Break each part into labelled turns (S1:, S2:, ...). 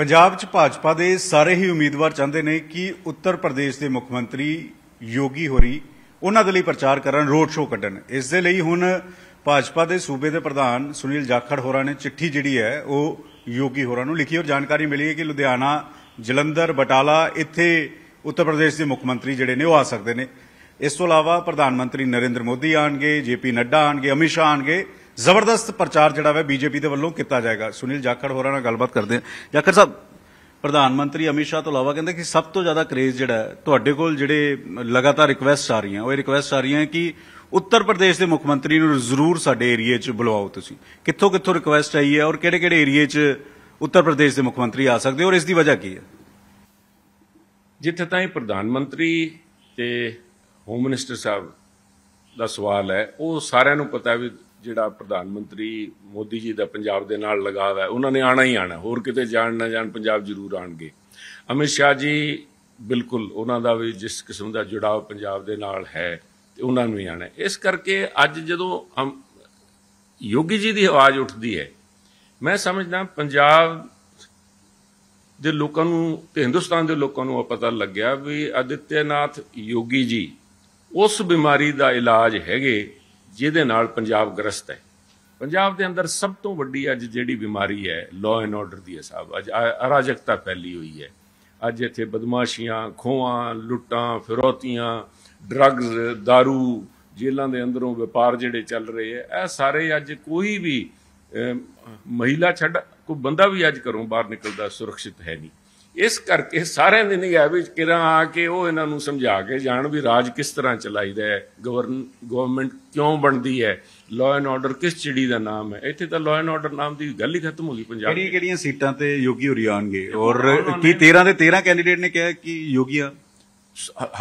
S1: ਪੰਜਾਬ 'ਚ ਭਾਜਪਾ ਦੇ ਸਾਰੇ ਹੀ ਉਮੀਦਵਾਰ ਚਾਹੁੰਦੇ ਨੇ ਕਿ ਉੱਤਰ ਪ੍ਰਦੇਸ਼ ਦੇ ਮੁੱਖ ਮੰਤਰੀ ਯੋਗੀ ਹੋਰੀ ਉਹਨਾਂ ਦੇ ਲਈ ਪ੍ਰਚਾਰ ਕਰਨ ਰੋਡ ਸ਼ੋਅ ਕੱਢਣ ਇਸ ਦੇ ਲਈ ਹੁਣ ਭਾਜਪਾ ਦੇ ਸੂਬੇ ਦੇ ਪ੍ਰਧਾਨ ਸੁਨੀਲ ਜਾਖੜ ਹੋਰਾਂ ਨੇ ਚਿੱਠੀ ਜਿਹੜੀ ਹੈ ਉਹ ਯੋਗੀ ਹੋਰਾਂ ਨੂੰ ਲਿਖੀ ਔਰ ਜਾਣਕਾਰੀ ਮਿਲੀ ਹੈ ਕਿ ਲੁਧਿਆਣਾ ਜਲੰਧਰ ਬਟਾਲਾ ਇੱਥੇ ਉੱਤਰ ਪ੍ਰਦੇਸ਼ ਦੇ ਮੁੱਖ ਮੰਤਰੀ ਜਿਹੜੇ ਨੇ ਉਹ ਆ ਸਕਦੇ ਨੇ ਇਸ ਤੋਂ ਇਲਾਵਾ ਪ੍ਰਧਾਨ ਮੰਤਰੀ ਨਰਿੰਦਰ ਮੋਦੀ ਆਣਗੇ ਜੇਪੀ ਨੱਡਾ ਆਣਗੇ ਅਮਿਸ਼ਾ ਆਣਗੇ ਜ਼ਬਰਦਸਤ ਪ੍ਰਚਾਰ ਜਿਹੜਾ ਹੈ ਬੀਜੇਪੀ ਦੇ ਵੱਲੋਂ ਕੀਤਾ ਜਾਏਗਾ ਸੁਨੀਲ ਜਾਖੜ ਹੋਰਾਂ ਨਾਲ ਗੱਲਬਾਤ ਕਰਦੇ ਹਾਂ ਜਾਖੜ ਸਾਹਿਬ ਪ੍ਰਧਾਨ ਮੰਤਰੀ ਅਮਿਤ ਸ਼ਾਹ ਤੋਂ ਇਲਾਵਾ ਕਹਿੰਦੇ ਕਿ ਸਭ ਤੋਂ ਜ਼ਿਆਦਾ ਕ੍ਰੇਜ਼ ਜਿਹੜਾ ਤੁਹਾਡੇ ਕੋਲ ਜਿਹੜੇ ਲਗਾਤਾਰ ਰਿਕੁਐਸਟ ਆ ਰਹੀਆਂ ਉਹ ਰਿਕੁਐਸਟ ਆ ਰਹੀਆਂ ਕਿ ਉੱਤਰ ਪ੍ਰਦੇਸ਼ ਦੇ ਮੁੱਖ ਮੰਤਰੀ ਨੂੰ ਜ਼ਰੂਰ ਸਾਡੇ ਏਰੀਏ 'ਚ ਬੁਲਾਓ ਤੁਸੀਂ ਕਿੱਥੋਂ ਕਿੱਥੋਂ ਰਿਕੁਐਸਟ ਆਈ ਹੈ ਔਰ ਕਿਹੜੇ-ਕਿਹੜੇ ਏਰੀਏ 'ਚ ਉੱਤਰ ਪ੍ਰਦੇਸ਼ ਦੇ ਮੁੱਖ ਮੰਤਰੀ
S2: ਆ ਸਕਦੇ ਔਰ ਇਸ ਦੀ ਵਜ੍ਹਾ ਕੀ ਹੈ ਜਿੱਥੇ ਤਾਈਂ ਪ੍ਰਧਾਨ ਮੰਤਰੀ ਤੇ ਹੋਮ ਮਿਨਿਸਟਰ ਸਾਹਿਬ ਦਾ ਸਵਾਲ ਹੈ ਉਹ ਸਾਰਿਆਂ ਨੂੰ ਪਤਾ ਵੀ ਜਿਹੜਾ ਪ੍ਰਧਾਨ ਮੰਤਰੀ ਮੋਦੀ ਜੀ ਦਾ ਪੰਜਾਬ ਦੇ ਨਾਲ ਲਗਾਵ ਹੈ ਉਹਨਾਂ ਨੇ ਆਣਾ ਹੀ ਆਣਾ ਹੋਰ ਕਿਤੇ ਜਾਣ ਨਾ ਜਾਣ ਪੰਜਾਬ ਜ਼ਰੂਰ ਆਣਗੇ ਅਮਿਤ ਸ਼ਾਹ ਜੀ ਬਿਲਕੁਲ ਉਹਨਾਂ ਦਾ ਵੀ ਜਿਸ ਕਿਸਮ ਦਾ ਜੁੜਾਵ ਪੰਜਾਬ ਦੇ ਨਾਲ ਹੈ ਤੇ ਉਹਨਾਂ ਨੂੰ ਹੀ ਆਣਾ ਇਸ ਕਰਕੇ ਅੱਜ ਜਦੋਂ ਯੋਗੀ ਜੀ ਦੀ ਆਵਾਜ਼ ਉੱਠਦੀ ਹੈ ਮੈਂ ਸਮਝਦਾ ਪੰਜਾਬ ਦੇ ਲੋਕਾਂ ਨੂੰ ਤੇ ਹਿੰਦੁਸਤਾਨ ਦੇ ਲੋਕਾਂ ਨੂੰ ਪਤਾ ਲੱਗਿਆ ਵੀ ਅਦਿੱਤਿਆਨਾਥ ਯੋਗੀ ਜੀ ਉਸ ਬਿਮਾਰੀ ਦਾ ਇਲਾਜ ਹੈਗੇ ਜਿਹਦੇ ਨਾਲ ਪੰਜਾਬ ਗ੍ਰਸਤ ਹੈ ਪੰਜਾਬ ਦੇ ਅੰਦਰ ਸਭ ਤੋਂ ਵੱਡੀ ਅੱਜ ਜਿਹੜੀ ਬਿਮਾਰੀ ਹੈ ਲਾਅ ਐਂਡ ਆਰਡਰ ਦੀ ਹੈ ਸਾਹਿਬ ਅੱਜ ਅਰਾਜਕਤਾ ਫੈਲੀ ਹੋਈ ਹੈ ਅੱਜ ਇੱਥੇ ਬਦਮਾਸ਼ੀਆਂ ਖੋਹਾਂ ਲੁੱਟਾਂ ਫਿਰੋਤੀਆਂ ਡਰੱਗਸ दारू ਜੇਲ੍ਹਾਂ ਦੇ ਅੰਦਰੋਂ ਵਪਾਰ ਜਿਹੜੇ ਚੱਲ ਰਹੇ ਐ ਇਹ ਸਾਰੇ ਅੱਜ ਕੋਈ ਵੀ ਮਹਿਲਾ ਛੱਡ ਕੋਈ ਬੰਦਾ ਵੀ ਅੱਜ ਘਰੋਂ ਬਾਹਰ ਨਿਕਲਦਾ ਸੁਰੱਖਿਅਤ ਹੈ ਨਹੀਂ ਇਸ ਕਰਕੇ ਸਾਰਿਆਂ ਦੀ ਨਿਗਾਹ ਵਿੱਚ ਕਿਰਾਂ ਆ ਕੇ ਉਹ ਇਹਨਾਂ ਨੂੰ ਸਮਝਾ ਕੇ ਜਾਣ ਵੀ ਰਾਜ ਕਿਸ ਤਰ੍ਹਾਂ ਚਲਾਈਦਾ ਹੈ ਗਵਰਨ ਗਵਰਨਮੈਂਟ ਕਿਉਂ ਬਣਦੀ ਹੈ ਲਾਅ ਐਂਡ ਆਰਡਰ ਕਿਸ ਚਿੜੀ ਦਾ ਨਾਮ ਹੈ ਇੱਥੇ ਤਾਂ ਲਾਅ ਐਂਡ ਆਰਡਰ ਨਾਮ ਦੀ ਗੱਲ ਹੀ ਖਤਮ ਹੋ ਗਈ ਪੰਜਾਬ
S1: ਕਿਹੜੀ ਕਿਹੜੀਆਂ ਸੀਟਾਂ ਤੇ ਯੋਗੀ ਹੋਰੀ ਆਣਗੇ ਔਰ ਕੀ 13 ਦੇ 13 ਕੈਂਡੀਡੇਟ ਨੇ ਕਿਹਾ ਕਿ ਯੋਗੀਆ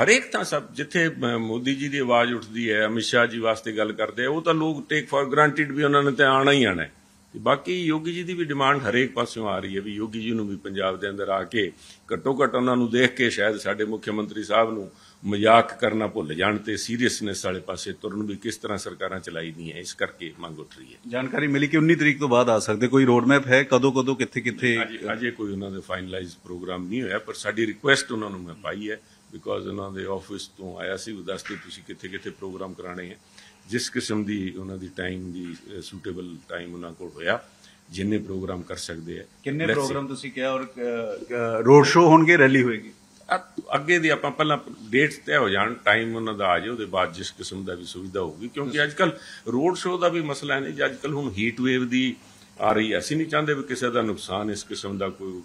S2: ਹਰੇਕ ਤਾਂ ਸਭ ਜਿੱਥੇ ਮੋਦੀ ਜੀ ਦੀ ਆਵਾਜ਼ ਉੱਠਦੀ ਹੈ ਅਮਿਤ ਸ਼ਾਹ ਜੀ ਵਾਸਤੇ ਗੱਲ ਕਰਦੇ ਆ ਉਹ ਤਾਂ ਲੋਕ ਟੇਕ ਫॉर ਗਰੰਟਿਡ ਵੀ ਉਹਨਾਂ ਨੇ ਤੇ ਆਣਾ ਹੀ ਆਣਾ ਹੈ ਤੇ ਬਾਕੀ ਯੋਗੀ ਜੀ ਦੀ ਵੀ ਡਿਮਾਂਡ ਹਰੇਕ ਪਾਸਿਓਂ ਆ ਰਹੀ ਹੈ ਵੀ ਯੋਗੀ ਜੀ ਨੂੰ ਵੀ ਪੰਜਾਬ ਦੇ ਅੰਦਰ ਆ ਕੇ ਘੱਟੋ ਘੱਟ ਉਹਨਾਂ ਨੂੰ ਦੇਖ ਕੇ ਸ਼ਾਇਦ ਸਾਡੇ ਮੁੱਖ ਮੰਤਰੀ ਸਾਹਿਬ ਨੂੰ ਮਜ਼ਾਕ ਕਰਨਾ ਭੁੱਲ ਜਾਣ ਤੇ ਸੀਰੀਅਸਨੈਸ ਵਾਲੇ ਪਾਸੇ ਤੁਰਨ ਵੀ ਕਿਸ ਤਰ੍ਹਾਂ ਸਰਕਾਰਾਂ ਚਲਾਈ ਦੀਆਂ ਇਸ ਕਰਕੇ ਮੰਗ ਉੱਠ ਰਹੀ ਹੈ ਜਾਣਕਾਰੀ ਮਿਲੀ ਕਿ 19 ਤਰੀਕ ਤੋਂ ਬਾਅਦ ਆ ਸਕਦੇ ਕੋਈ ਰੋਡ ਮੈਪ ਹੈ ਕਦੋਂ ਕਦੋਂ ਕਿੱਥੇ ਕਿੱਥੇ ਅਜੇ ਕੋਈ ਉਹਨਾਂ ਦੇ ਫਾਈਨਲਾਈਜ਼ ਪ੍ਰੋਗਰਾਮ ਨਹੀਂ ਹੋਇਆ ਪਰ ਸਾਡੀ ਰਿਕੁਐਸਟ ਉਹਨਾਂ ਨੂੰ ਮੈਂ ਪਾਈ ਹੈ ਬਿਕੋਜ਼ ਉਹਨਾਂ ਦੇ ਆਫਿਸ ਤੋਂ ਆਇਆ ਸੀ ਉਹ ਦੱਸਦੇ ਤੁਸੀਂ ਕਿੱਥੇ ਕਿੱਥੇ ਪ੍ਰੋਗਰਾਮ ਕਰਾਣੇ ਹੈ ਜਿਸ ਕਿਸਮ ਦੀ ਉਹਨਾਂ ਦੀ ਟਾਈਮ ਦੀ ਸੂਟੇਬਲ ਟਾਈਮ ਉਹਨਾਂ ਕੋਲ ਹੋਇਆ ਜਿੰਨੇ ਪ੍ਰੋਗਰਾਮ ਕਰ ਸਕਦੇ ਆ ਕਿੰਨੇ ਪ੍ਰੋਗਰਾਮ ਤੁਸੀਂ ਕਿਹਾ
S1: ਔਰ ਰੋਡ ਸ਼ੋ
S2: ਹੋਣਗੇ ਰੈਲੀ ਹੋਏਗੀ ਅੱਗੇ ਦੀ ਆਪਾਂ ਪਹਿਲਾਂ ਡੇਟਸ ਤੈਅ ਹੋ ਜਾਣ ਟਾਈਮ ਉਹਨਾਂ ਦਾ ਆ ਜਾਏ ਉਹਦੇ ਬਾਅਦ ਜਿਸ ਕਿਸਮ ਦਾ ਵੀ ਸੁਵਿਧਾ ਹੋਊਗੀ ਕਿਉਂਕਿ ਅੱਜ ਕੱਲ ਰੋਡ ਸ਼ੋ ਦਾ ਵੀ ਮਸਲਾ ਨਹੀਂ ਅੱਜ ਕੱਲ ਹੁਣ ਹੀਟ ਵੇਵ ਦੀ ਆ ਰਹੀ ਅਸੀਂ ਨਹੀਂ ਚਾਹੁੰਦੇ ਵੀ ਕਿਸੇ ਦਾ ਨੁਕਸਾਨ ਇਸ ਕਿਸਮ ਦਾ ਕੋਈ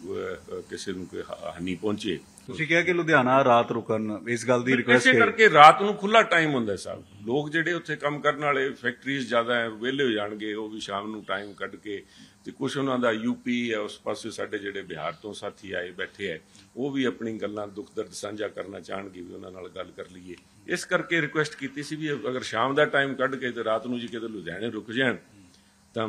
S2: ਕਿਸੇ ਨੂੰ ਕੋਈ ਹਾਨੀ ਪਹੁੰਚੇ ਤੁਸੀਂ ਕਿਹਾ
S1: ਕਿ ਲੁਧਿਆਣਾ ਰਾਤ ਰੁਕਣ ਇਸ ਗੱਲ ਦੀ ਰਿਕੁਐਸਟ ਹੈ ਕਰਕੇ
S2: ਰਾਤ ਨੂੰ ਖੁੱਲਾ ਟਾਈਮ ਹੁੰਦਾ ਸਾਬ ਲੋਕ ਜਿਹੜੇ ਉੱਥੇ ਕੰਮ ਕਰਨ ਵਾਲੇ ਫੈਕਟਰੀਜ਼ ਜ਼ਿਆਦਾ ਹੈ ਵਿਹਲੇ ਹੋ ਜਾਣਗੇ ਉਹ ਵੀ ਸ਼ਾਮ ਨੂੰ ਟਾਈਮ ਕੱਢ ਕੇ ਤੇ ਕੁਝ ਉਹਨਾਂ ਦਾ ਯੂਪੀ ਹੈ ਉਸ ਪਾਸੇ ਸਾਡੇ ਜਿਹੜੇ ਬਿਹਾਰ ਤੋਂ ਸਾਥੀ ਆਏ ਬੈਠੇ ਹੈ ਉਹ ਵੀ ਆਪਣੀ ਗੱਲਾਂ ਦੁੱਖ ਦਰਦ ਸਾਂਝਾ ਕਰਨਾ ਚਾਹਣਗੇ ਵੀ ਉਹਨਾਂ ਨਾਲ ਗੱਲ ਕਰ ਲਈਏ ਇਸ ਕਰਕੇ ਰਿਕੁਐਸਟ ਕੀਤੀ ਸੀ ਵੀ ਅਗਰ ਸ਼ਾਮ ਦਾ ਟਾਈਮ ਕੱਢ ਕੇ ਤੇ ਰਾਤ ਨੂੰ ਜੀ ਕਿਤੇ ਲੁਧਿਆਣੇ ਰੁਕ ਜਾਣ ਤਾਂ